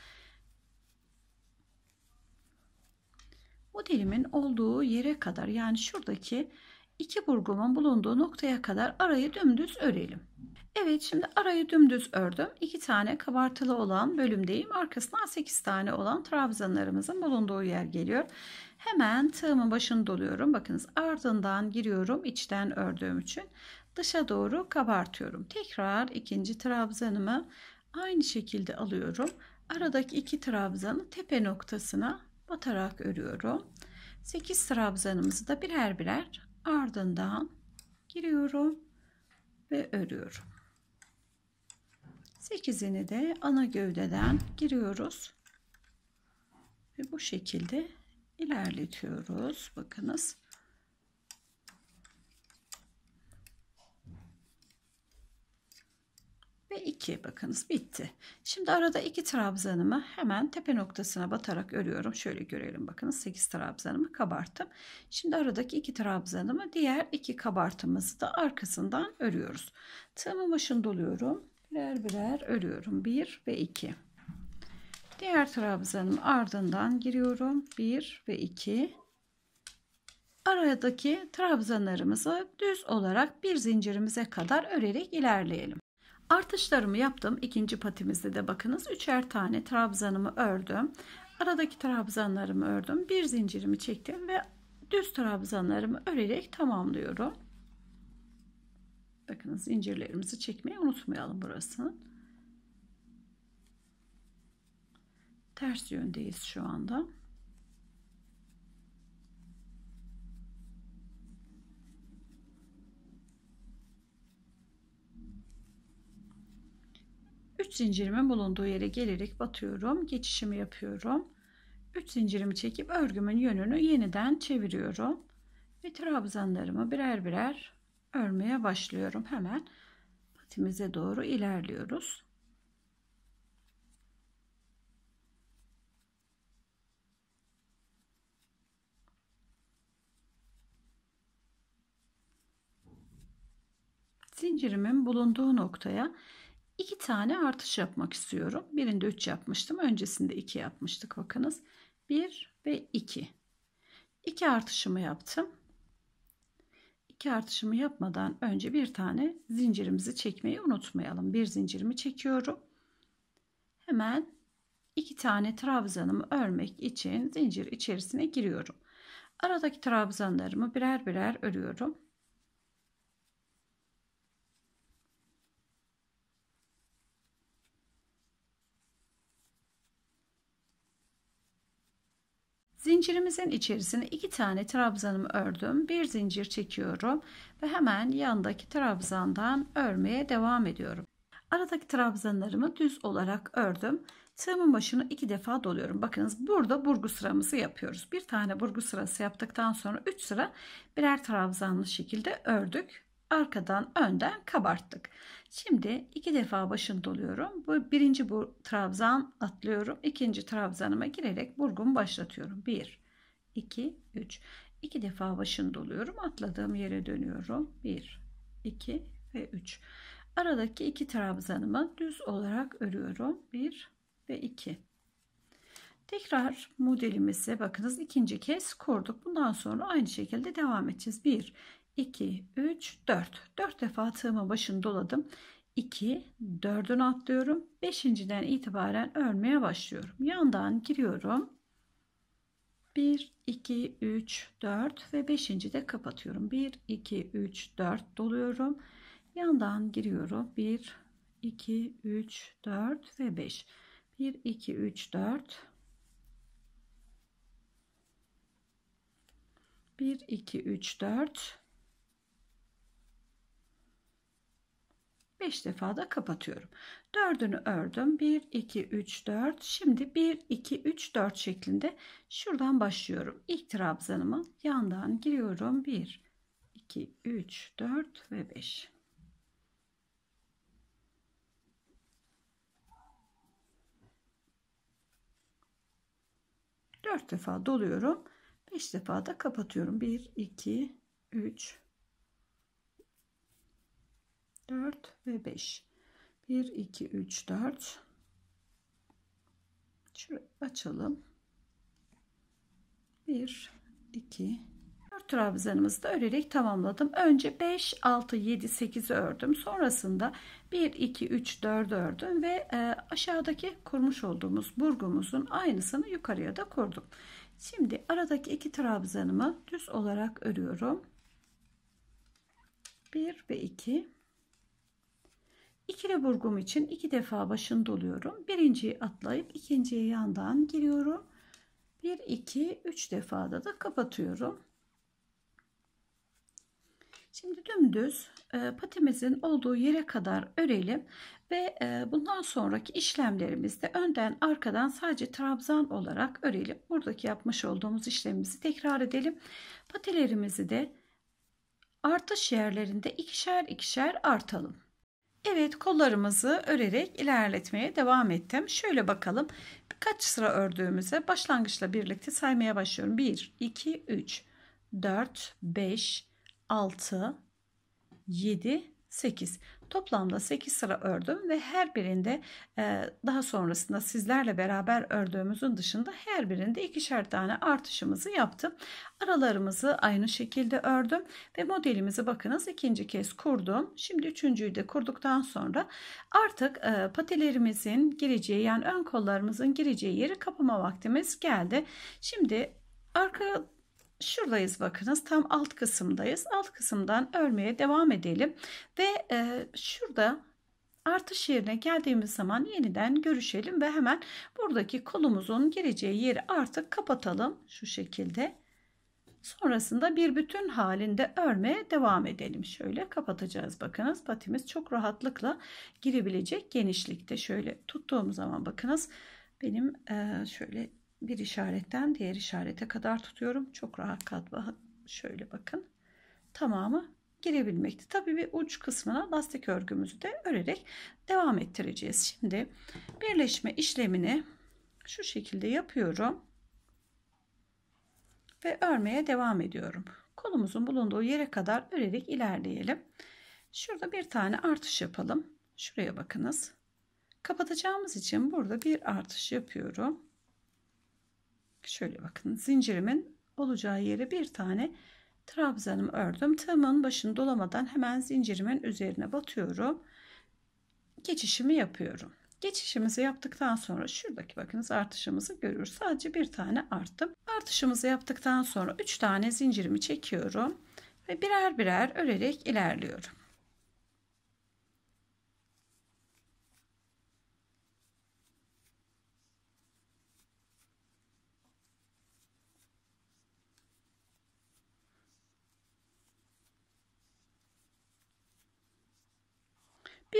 Modelimin olduğu yere kadar yani şuradaki iki burgumun bulunduğu noktaya kadar arayı dümdüz örelim. Evet şimdi arayı dümdüz ördüm. 2 tane kabartılı olan bölümdeyim. Arkasından 8 tane olan trabzanlarımızın bulunduğu yer geliyor. Hemen tığımın başını doluyorum. Bakınız ardından giriyorum içten ördüğüm için. Dışa doğru kabartıyorum. Tekrar ikinci trabzanımı aynı şekilde alıyorum. Aradaki iki trabzanı tepe noktasına batarak örüyorum. 8 trabzanımızı da birer birer ardından giriyorum ve örüyorum. 8'ini de ana gövdeden giriyoruz. Ve bu şekilde ilerletiyoruz. Bakınız. Ve 2 bakınız bitti. Şimdi arada 2 trabzanımı hemen tepe noktasına batarak örüyorum. Şöyle görelim bakınız 8 trabzanımı kabarttım. Şimdi aradaki 2 trabzanımı diğer 2 kabartımızı da arkasından örüyoruz. Tığımın başını doluyorum birer birer örüyorum. 1 ve 2. Diğer trabzanın ardından giriyorum. 1 ve 2. Aradaki trabzanlarımızı düz olarak bir zincirimize kadar örerek ilerleyelim. Artışlarımı yaptım. ikinci patimizde de bakınız üçer tane trabzanımı ördüm. Aradaki trabzanlarımı ördüm. Bir zincirimi çektim ve düz trabzanlarımı örerek tamamlıyorum. Bakın zincirlerimizi çekmeyi unutmayalım burasını. Ters yöndeyiz şu anda. Üç zincirimin bulunduğu yere gelerek batıyorum. Geçişimi yapıyorum. 3 zincirimi çekip örgümün yönünü yeniden çeviriyorum ve trabzanlarımı birer birer örmeye başlıyorum. Hemen patimize doğru ilerliyoruz. zincirimin bulunduğu noktaya iki tane artış yapmak istiyorum. Birinde 3 yapmıştım. Öncesinde 2 yapmıştık bakınız. 1 ve 2. 2 artışımı yaptım. İki artışımı yapmadan önce bir tane zincirimizi çekmeyi unutmayalım. Bir zincirimi çekiyorum. Hemen iki tane trabzanımı örmek için zincir içerisine giriyorum. Aradaki trabzanlarımı birer birer örüyorum. Zincirimizin içerisine iki tane trabzanımı ördüm. Bir zincir çekiyorum ve hemen yandaki trabzandan örmeye devam ediyorum. Aradaki trabzanlarımı düz olarak ördüm. Tığımın başını iki defa doluyorum. Bakınız burada burgu sıramızı yapıyoruz. Bir tane burgu sırası yaptıktan sonra 3 sıra birer trabzanlı şekilde ördük arkadan önden kabarttık. Şimdi iki defa başını doluyorum. Bu birinci bu trabzan atlıyorum. İkinci trabzanıma girerek burgumu başlatıyorum. 1 2 3. İki defa başını doluyorum. Atladığım yere dönüyorum. 1 2 ve 3. Aradaki iki trabzanımı düz olarak örüyorum. 1 ve 2. Tekrar modelimizi bakınız ikinci kez kurduk. Bundan sonra aynı şekilde devam edeceğiz. 1 2, 3, 4. 4 defa tığımın başını doladım. 2, 4'ün atlıyorum. 5.den itibaren örmeye başlıyorum. Yandan giriyorum. 1, 2, 3, 4 ve 5. de kapatıyorum. 1, 2, 3, 4 doluyorum. Yandan giriyorum. 1, 2, 3, 4 ve 5. 1, 2, 3, 4. 1, 2, 3, 4. 5 defa da kapatıyorum. 4'ünü ördüm. 1, 2, 3, 4. Şimdi 1, 2, 3, 4 şeklinde şuradan başlıyorum. İlk trabzanımı yandan giriyorum. 1, 2, 3, 4 ve 5. Dört defa doluyorum. Beş defa da kapatıyorum. Bir, iki, üç, 4 ve 5. 1, 2, 3, 4. Şurayı açalım. 1, 2, 4 trabzanımızı da örerek tamamladım. Önce 5, 6, 7, 8'i ördüm. Sonrasında 1, 2, 3, 4 ördüm ve e, aşağıdaki kurmuş olduğumuz burgumuzun aynısını yukarıya da kurdum. Şimdi aradaki iki trabzanımı düz olarak örüyorum. 1 ve 2 İkili burgum için iki defa başını doluyorum. Birinciyi atlayıp ikinciye yandan giriyorum. 1, 2, 3 defada da kapatıyorum. Şimdi dümdüz e, patimizin olduğu yere kadar örelim ve e, bundan sonraki işlemlerimizde önden arkadan sadece trabzan olarak örelim. Buradaki yapmış olduğumuz işlemimizi tekrar edelim. Patilerimizi de artış yerlerinde ikişer ikişer artalım. Evet kollarımızı örerek ilerletmeye devam ettim. Şöyle bakalım kaç sıra ördüğümüze başlangıçla birlikte saymaya başlıyorum. 1, 2, 3, 4, 5, 6, 7, 8. Toplamda 8 sıra ördüm ve her birinde e, daha sonrasında sizlerle beraber ördüğümüzün dışında her birinde ikişer tane artışımızı yaptım. Aralarımızı aynı şekilde ördüm ve modelimizi bakınız ikinci kez kurdum. Şimdi üçüncüyü de kurduktan sonra artık e, patilerimizin gireceği yani ön kollarımızın gireceği yeri kapama vaktimiz geldi. Şimdi arka şuradayız bakınız tam alt kısımdayız. Alt kısımdan örmeye devam edelim. Ve e, şurada artış yerine geldiğimiz zaman yeniden görüşelim ve hemen buradaki kolumuzun gireceği yeri artık kapatalım şu şekilde. Sonrasında bir bütün halinde örmeye devam edelim. Şöyle kapatacağız. Bakınız patimiz çok rahatlıkla girebilecek genişlikte. Şöyle tuttuğum zaman bakınız benim e, şöyle bir işaretten diğer işarete kadar tutuyorum. Çok rahat katma. Şöyle bakın. Tamamı girebilmekti. Tabii bir uç kısmına lastik örgümüzü de örerek devam ettireceğiz. Şimdi birleşme işlemini şu şekilde yapıyorum. Ve örmeye devam ediyorum. Kolumuzun bulunduğu yere kadar örerek ilerleyelim. Şurada bir tane artış yapalım. Şuraya bakınız. Kapatacağımız için burada bir artış yapıyorum şöyle bakın zincirimin olacağı yere bir tane trabzanım ördüm. Tığımın başını dolamadan hemen zincirimin üzerine batıyorum. Geçişimi yapıyorum. Geçişimizi yaptıktan sonra şuradaki bakınız artışımızı görür. Sadece bir tane arttım. Artışımızı yaptıktan sonra üç tane zincirimi çekiyorum ve birer birer örerek ilerliyorum.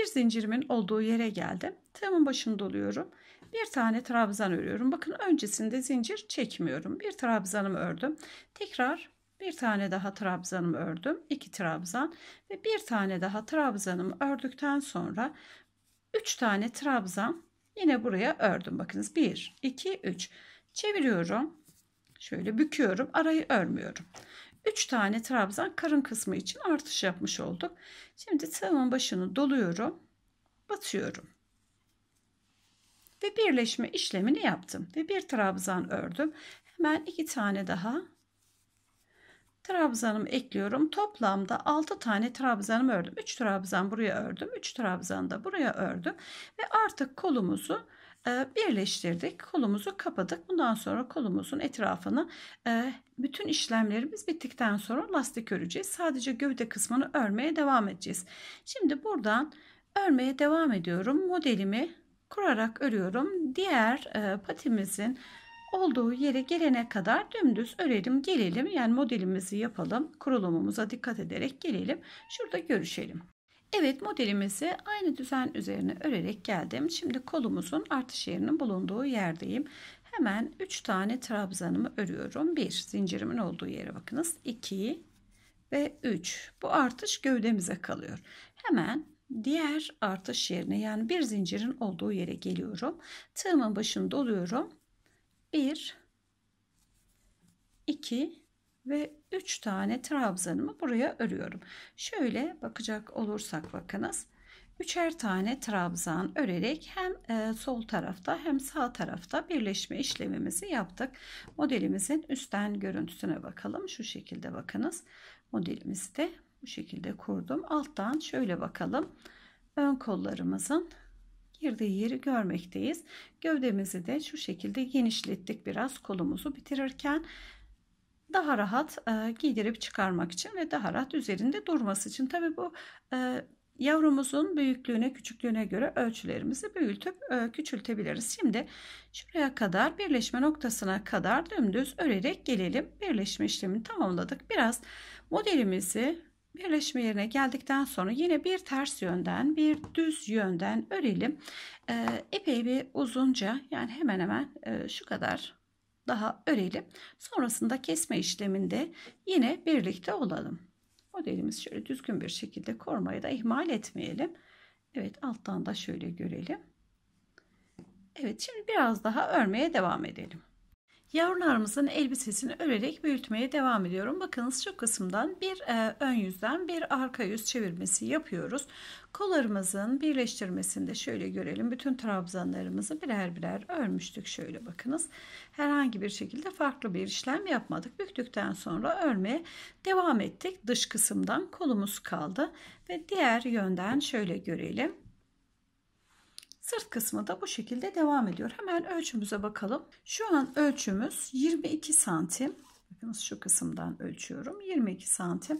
bir zincirimin olduğu yere geldim. Tığımın başını doluyorum. Bir tane trabzan örüyorum. Bakın öncesinde zincir çekmiyorum. Bir trabzanımı ördüm. Tekrar bir tane daha trabzanımı ördüm. İki trabzan ve bir tane daha trabzanımı ördükten sonra üç tane trabzan yine buraya ördüm. Bakınız bir, iki, üç. Çeviriyorum. Şöyle büküyorum. Arayı örmüyorum. 3 tane trabzan karın kısmı için artış yapmış olduk. Şimdi tığımın başını doluyorum. Batıyorum. Ve birleşme işlemini yaptım. Ve bir trabzan ördüm. Hemen iki tane daha trabzanımı ekliyorum. Toplamda 6 tane trabzanımı ördüm. 3 trabzan buraya ördüm. 3 trabzan da buraya ördüm. Ve artık kolumuzu ee, birleştirdik. Kolumuzu kapadık. Bundan sonra kolumuzun etrafını e, bütün işlemlerimiz bittikten sonra lastik öreceğiz. Sadece gövde kısmını örmeye devam edeceğiz. Şimdi buradan örmeye devam ediyorum. Modelimi kurarak örüyorum. Diğer e, patimizin olduğu yere gelene kadar dümdüz örelim gelelim. Yani modelimizi yapalım. Kurulumumuza dikkat ederek gelelim. Şurada görüşelim. Evet modelimizi aynı düzen üzerine örerek geldim. Şimdi kolumuzun artış yerinin bulunduğu yerdeyim. Hemen 3 tane trabzanımı örüyorum. 1 zincirimin olduğu yere bakınız. 2 ve 3. Bu artış gövdemize kalıyor. Hemen diğer artış yerine yani bir zincirin olduğu yere geliyorum. Tığımın başını doluyorum. 1 2 ve 3 tane trabzanımı buraya örüyorum. Şöyle bakacak olursak bakınız. Üçer tane trabzan örerek hem e, sol tarafta hem sağ tarafta birleşme işlemimizi yaptık. Modelimizin üstten görüntüsüne bakalım. Şu şekilde bakınız. Modelimizi de bu şekilde kurdum. Alttan şöyle bakalım. Ön kollarımızın girdiği yeri görmekteyiz. Gövdemizi de şu şekilde genişlettik biraz kolumuzu bitirirken daha rahat e, giydirip çıkarmak için ve daha rahat üzerinde durması için. Tabi bu e, yavrumuzun büyüklüğüne küçüklüğüne göre ölçülerimizi büyütüp e, küçültebiliriz. Şimdi şuraya kadar birleşme noktasına kadar dümdüz örerek gelelim. Birleşme işlemini tamamladık. Biraz modelimizi birleşme yerine geldikten sonra yine bir ters yönden bir düz yönden örelim. E, epey bir uzunca yani hemen hemen e, şu kadar daha örelim. Sonrasında kesme işleminde yine birlikte olalım. Modelimiz şöyle düzgün bir şekilde kormayı da ihmal etmeyelim. Evet alttan da şöyle görelim. Evet şimdi biraz daha örmeye devam edelim. Yavrularımızın elbisesini örerek büyütmeye devam ediyorum. Bakınız şu kısımdan bir e, ön yüzden bir arka yüz çevirmesi yapıyoruz. Kollarımızın birleştirmesinde şöyle görelim. Bütün trabzanlarımızı birer birer örmüştük. Şöyle bakınız. Herhangi bir şekilde farklı bir işlem yapmadık. Büktükten sonra örmeye devam ettik. Dış kısımdan kolumuz kaldı ve diğer yönden şöyle görelim. Sırt kısmı da bu şekilde devam ediyor. Hemen ölçümüze bakalım. Şu an ölçümüz 22 santim. Bakınız şu kısımdan ölçüyorum. 22 santim.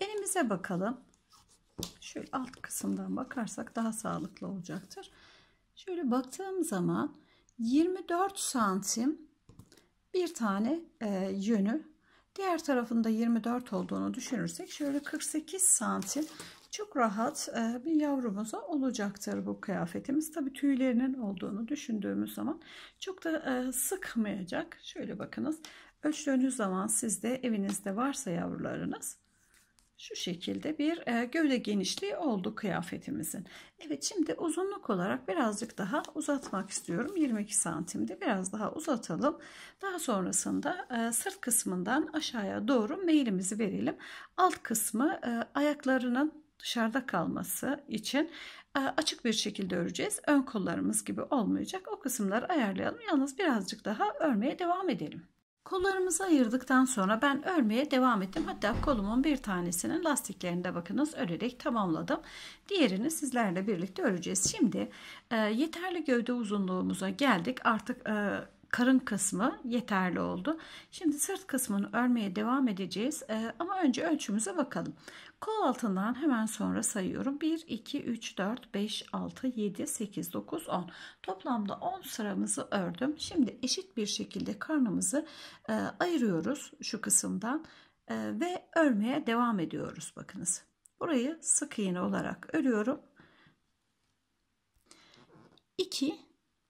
Elimize bakalım. Şöyle alt kısımdan bakarsak daha sağlıklı olacaktır. Şöyle baktığım zaman 24 santim bir tane e, yönü diğer tarafında 24 olduğunu düşünürsek şöyle 48 santim çok rahat e, bir yavrumuza olacaktır bu kıyafetimiz. Tabi tüylerinin olduğunu düşündüğümüz zaman çok da e, sıkmayacak. Şöyle bakınız ölçtüğünüz zaman sizde evinizde varsa yavrularınız şu şekilde bir e, gövde genişliği oldu kıyafetimizin. Evet şimdi uzunluk olarak birazcık daha uzatmak istiyorum. 22 santimde biraz daha uzatalım. Daha sonrasında sırt kısmından aşağıya doğru meylimizi verelim. Alt kısmı ayaklarının dışarıda kalması için e, açık bir şekilde öreceğiz. Ön kollarımız gibi olmayacak. O kısımları ayarlayalım. Yalnız birazcık daha örmeye devam edelim. Kollarımızı ayırdıktan sonra ben örmeye devam ettim. Hatta kolumun bir tanesinin lastiklerini de bakınız örerek tamamladım. Diğerini sizlerle birlikte öreceğiz. Şimdi e, yeterli gövde uzunluğumuza geldik. Artık e, karın kısmı yeterli oldu. Şimdi sırt kısmını örmeye devam edeceğiz. E, ama önce ölçümüze bakalım. Kol altından hemen sonra sayıyorum. 1, 2, 3, 4, 5, 6, 7, 8, 9, 10. Toplamda 10 sıramızı ördüm. Şimdi eşit bir şekilde karnımızı e, ayırıyoruz şu kısımdan e, ve örmeye devam ediyoruz. Bakınız burayı sık iğne olarak örüyorum. 2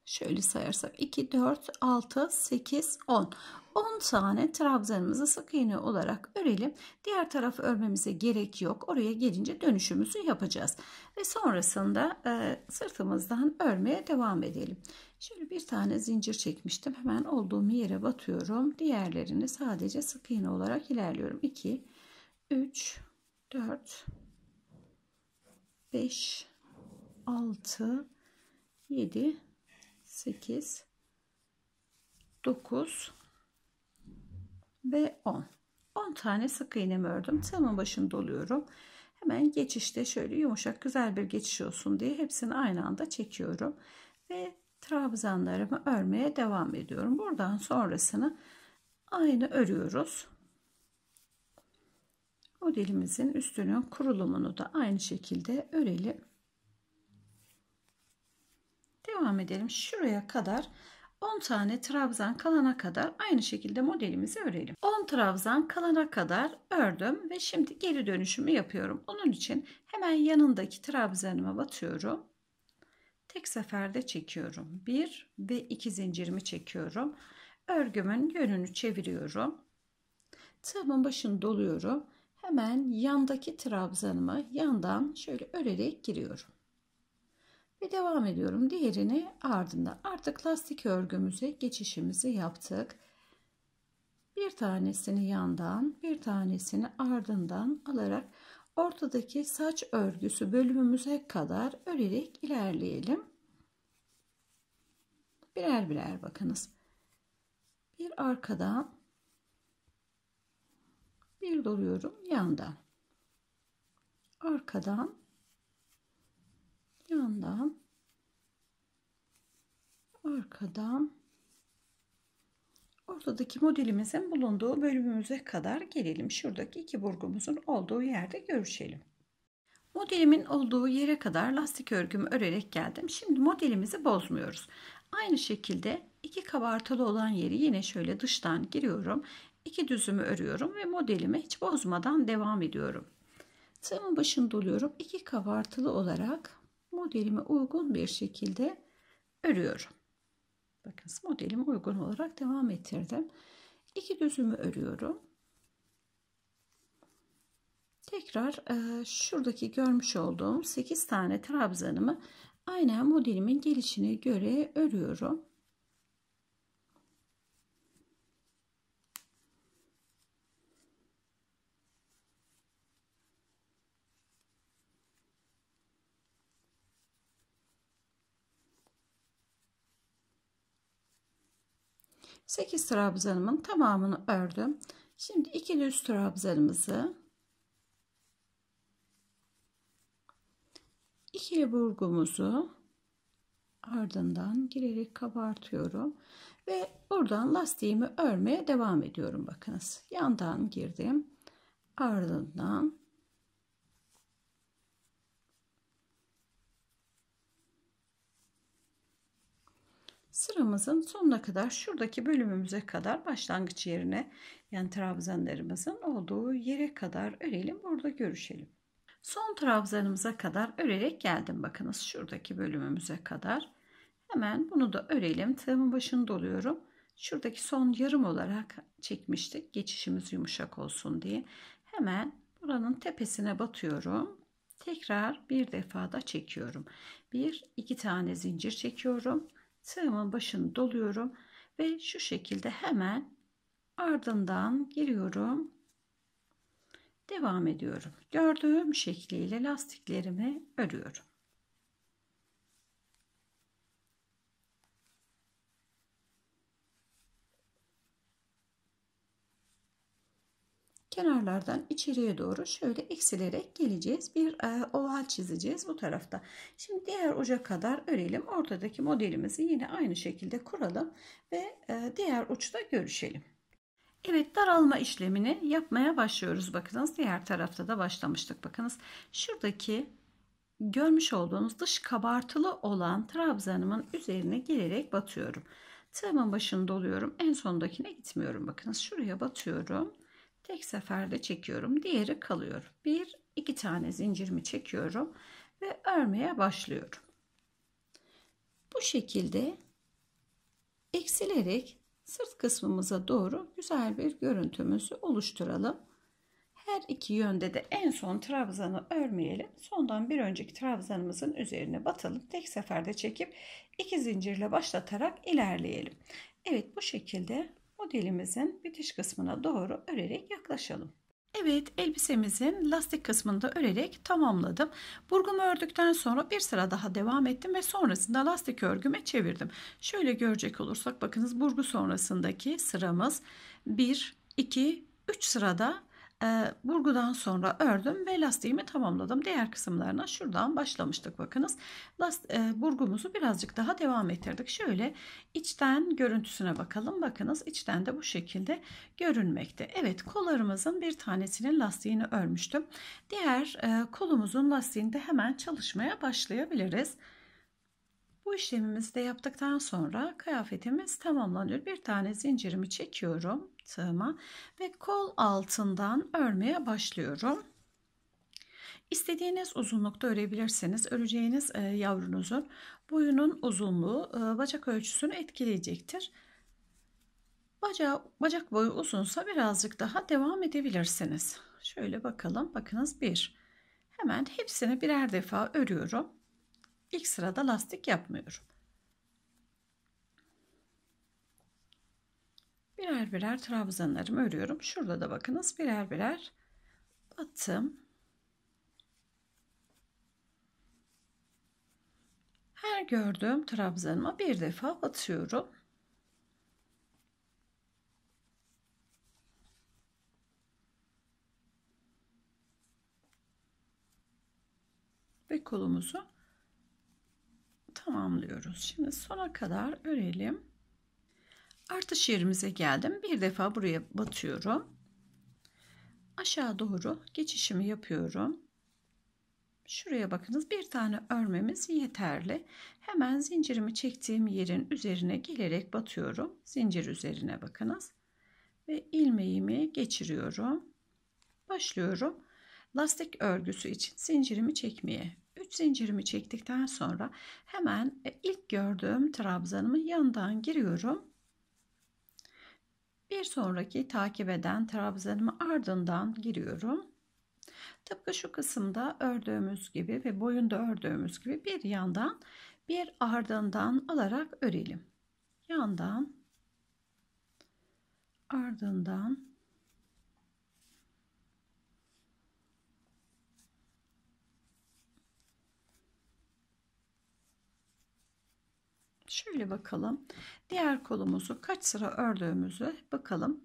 Şöyle sayarsak 2, 4, 6, 8, 10. 10 tane trabzanımızı sık iğne olarak örelim. Diğer tarafı örmemize gerek yok. Oraya gelince dönüşümüzü yapacağız. Ve sonrasında e, sırtımızdan örmeye devam edelim. Şöyle bir tane zincir çekmiştim. Hemen olduğum yere batıyorum. Diğerlerini sadece sık iğne olarak ilerliyorum. 2, 3, 4, 5, 6, 7, 8 9 ve 10 10 tane sık iğnemi ördüm tığımın başını doluyorum hemen geçişte şöyle yumuşak güzel bir geçiş olsun diye hepsini aynı anda çekiyorum ve trabzanlarımı örmeye devam ediyorum buradan sonrasını aynı örüyoruz modelimizin üstünün kurulumunu da aynı şekilde örelim devam edelim. Şuraya kadar 10 tane trabzan kalana kadar aynı şekilde modelimizi örelim. 10 trabzan kalana kadar ördüm ve şimdi geri dönüşümü yapıyorum. Onun için hemen yanındaki trabzanıma batıyorum. Tek seferde çekiyorum. 1 ve 2 zincirimi çekiyorum. Örgümün yönünü çeviriyorum. Tığımın başını doluyorum. Hemen yandaki trabzanımı yandan şöyle örerek giriyorum. Ve devam ediyorum diğerini ardında. Artık lastik örgümüze geçişimizi yaptık. Bir tanesini yandan bir tanesini ardından alarak ortadaki saç örgüsü bölümümüze kadar örerek ilerleyelim. Birer birer bakınız. Bir arkadan bir doluyorum yandan. Arkadan yandan arkadan ortadaki modelimizin bulunduğu bölümümüze kadar gelelim. Şuradaki iki burgumuzun olduğu yerde görüşelim. Modelimin olduğu yere kadar lastik örgümü örerek geldim. Şimdi modelimizi bozmuyoruz. Aynı şekilde iki kabartılı olan yeri yine şöyle dıştan giriyorum. İki düzümü örüyorum ve modelimi hiç bozmadan devam ediyorum. Tığımın başını doluyorum. İki kabartılı olarak modelime uygun bir şekilde örüyorum. Bakın modelime uygun olarak devam ettirdim. İki düzümü örüyorum. Tekrar e, şuradaki görmüş olduğum 8 tane trabzanımı aynen modelimin gelişine göre örüyorum. 8 trabzanımın tamamını ördüm. Şimdi iki düz trabzanımızı ikili burgumuzu ardından girerek kabartıyorum ve buradan lastiğimi örmeye devam ediyorum bakınız yandan girdim ardından sıramızın sonuna kadar şuradaki bölümümüze kadar başlangıç yerine yani trabzanlarımızın olduğu yere kadar örelim. Burada görüşelim. Son trabzanımıza kadar örerek geldim. Bakınız şuradaki bölümümüze kadar. Hemen bunu da örelim. Tığımın başını doluyorum. Şuradaki son yarım olarak çekmiştik. Geçişimiz yumuşak olsun diye. Hemen buranın tepesine batıyorum. Tekrar bir defa da çekiyorum. Bir, iki tane zincir çekiyorum. Sığımın başını doluyorum ve şu şekilde hemen ardından giriyorum. Devam ediyorum. Gördüğüm şekliyle lastiklerimi örüyorum. kenarlardan içeriye doğru şöyle eksilerek geleceğiz. Bir e, oval çizeceğiz bu tarafta. Şimdi diğer uca kadar örelim. Ortadaki modelimizi yine aynı şekilde kuralım ve e, diğer uçta görüşelim. Evet daralma işlemini yapmaya başlıyoruz. Bakınız diğer tarafta da başlamıştık. Bakınız şuradaki görmüş olduğunuz dış kabartılı olan trabzanımın üzerine gelerek batıyorum. Tığımın başını doluyorum. En sondakine gitmiyorum. Bakınız şuraya batıyorum tek seferde çekiyorum. Diğeri kalıyor. Bir, iki tane zincirimi çekiyorum ve örmeye başlıyorum. Bu şekilde eksilerek sırt kısmımıza doğru güzel bir görüntümüzü oluşturalım. Her iki yönde de en son trabzanı örmeyelim. Sondan bir önceki trabzanımızın üzerine batalım. Tek seferde çekip iki zincirle başlatarak ilerleyelim. Evet bu şekilde modelimizin bitiş kısmına doğru örerek yaklaşalım. Evet elbisemizin lastik kısmını da örerek tamamladım. Burgumu ördükten sonra bir sıra daha devam ettim ve sonrasında lastik örgüme çevirdim. Şöyle görecek olursak bakınız burgu sonrasındaki sıramız 1, 2, 3 sırada burgudan sonra ördüm ve lastiğimi tamamladım. Diğer kısımlarına şuradan başlamıştık bakınız. Last, e, burgumuzu birazcık daha devam ettirdik. Şöyle içten görüntüsüne bakalım. Bakınız içten de bu şekilde görünmekte. Evet kollarımızın bir tanesinin lastiğini örmüştüm. Diğer e, kolumuzun lastiğinde hemen çalışmaya başlayabiliriz. Bu işlemimizi de yaptıktan sonra kıyafetimiz tamamlanıyor. Bir tane zincirimi çekiyorum yaptığımı ve kol altından örmeye başlıyorum. İstediğiniz uzunlukta örebilirsiniz. Öreceğiniz e, yavrunuzun boyunun uzunluğu e, bacak ölçüsünü etkileyecektir. Bacağı, bacak boyu uzunsa birazcık daha devam edebilirsiniz. Şöyle bakalım. Bakınız bir. Hemen hepsini birer defa örüyorum. İlk sırada lastik yapmıyorum. birer birer trabzanlarımı örüyorum. Şurada da bakınız birer birer battım. Her gördüğüm trabzanıma bir defa batıyorum. Ve kolumuzu tamamlıyoruz. Şimdi sona kadar örelim. Artış yerimize geldim. Bir defa buraya batıyorum. Aşağı doğru geçişimi yapıyorum. Şuraya bakınız bir tane örmemiz yeterli. Hemen zincirimi çektiğim yerin üzerine gelerek batıyorum. Zincir üzerine bakınız. Ve ilmeğimi geçiriyorum. Başlıyorum. Lastik örgüsü için zincirimi çekmeye. 3 zincirimi çektikten sonra hemen e, ilk gördüğüm trabzanımın yandan giriyorum bir sonraki takip eden trabzanımı ardından giriyorum. Tıpkı şu kısımda ördüğümüz gibi ve boyunda ördüğümüz gibi bir yandan bir ardından alarak örelim. Yandan ardından Şöyle bakalım. Diğer kolumuzu kaç sıra ördüğümüzü bakalım.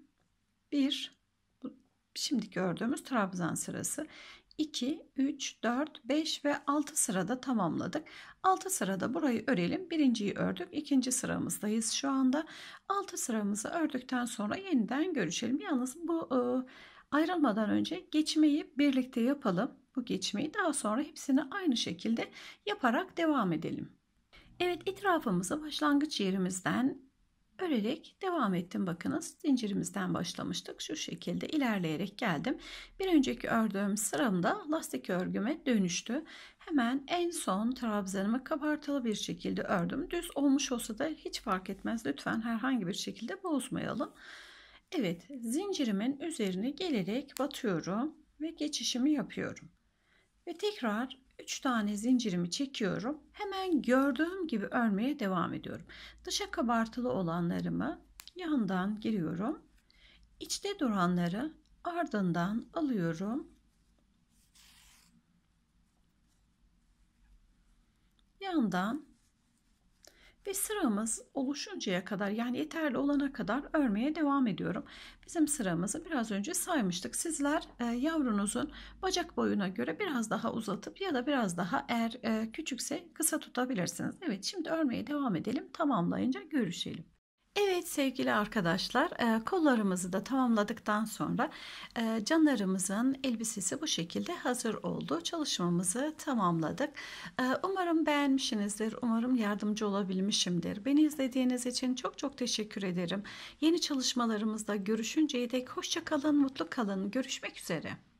1 şimdiki ördüğümüz trabzan sırası 2, 3, 4, 5 ve 6 sırada tamamladık. 6 sırada burayı örelim. Birinciyi ördük. ikinci sıramızdayız şu anda. 6 sıramızı ördükten sonra yeniden görüşelim. Yalnız bu e, ayrılmadan önce geçmeyi birlikte yapalım. Bu geçmeyi daha sonra hepsini aynı şekilde yaparak devam edelim. Evet etrafımızı başlangıç yerimizden örerek devam ettim. Bakınız zincirimizden başlamıştık. Şu şekilde ilerleyerek geldim. Bir önceki ördüğüm sıramda lastik örgüme dönüştü. Hemen en son trabzanımı kabartılı bir şekilde ördüm. Düz olmuş olsa da hiç fark etmez. Lütfen herhangi bir şekilde bozmayalım. Evet zincirimin üzerine gelerek batıyorum ve geçişimi yapıyorum. Ve tekrar 3 tane zincirimi çekiyorum. Hemen gördüğüm gibi örmeye devam ediyorum. Dışa kabartılı olanlarımı yandan giriyorum. İçte duranları ardından alıyorum. Yandan ve sıramız oluşuncaya kadar yani yeterli olana kadar örmeye devam ediyorum. Bizim sıramızı biraz önce saymıştık. Sizler e, yavrunuzun bacak boyuna göre biraz daha uzatıp ya da biraz daha eğer e, küçükse kısa tutabilirsiniz. Evet şimdi örmeye devam edelim. Tamamlayınca görüşelim. Evet sevgili arkadaşlar e, kollarımızı da tamamladıktan sonra e, canlarımızın elbisesi bu şekilde hazır oldu. Çalışmamızı tamamladık. E, umarım beğenmişsinizdir. Umarım yardımcı olabilmişimdir. Beni izlediğiniz için çok çok teşekkür ederim. Yeni çalışmalarımızda görüşünceye dek hoşça kalın, mutlu kalın. Görüşmek üzere.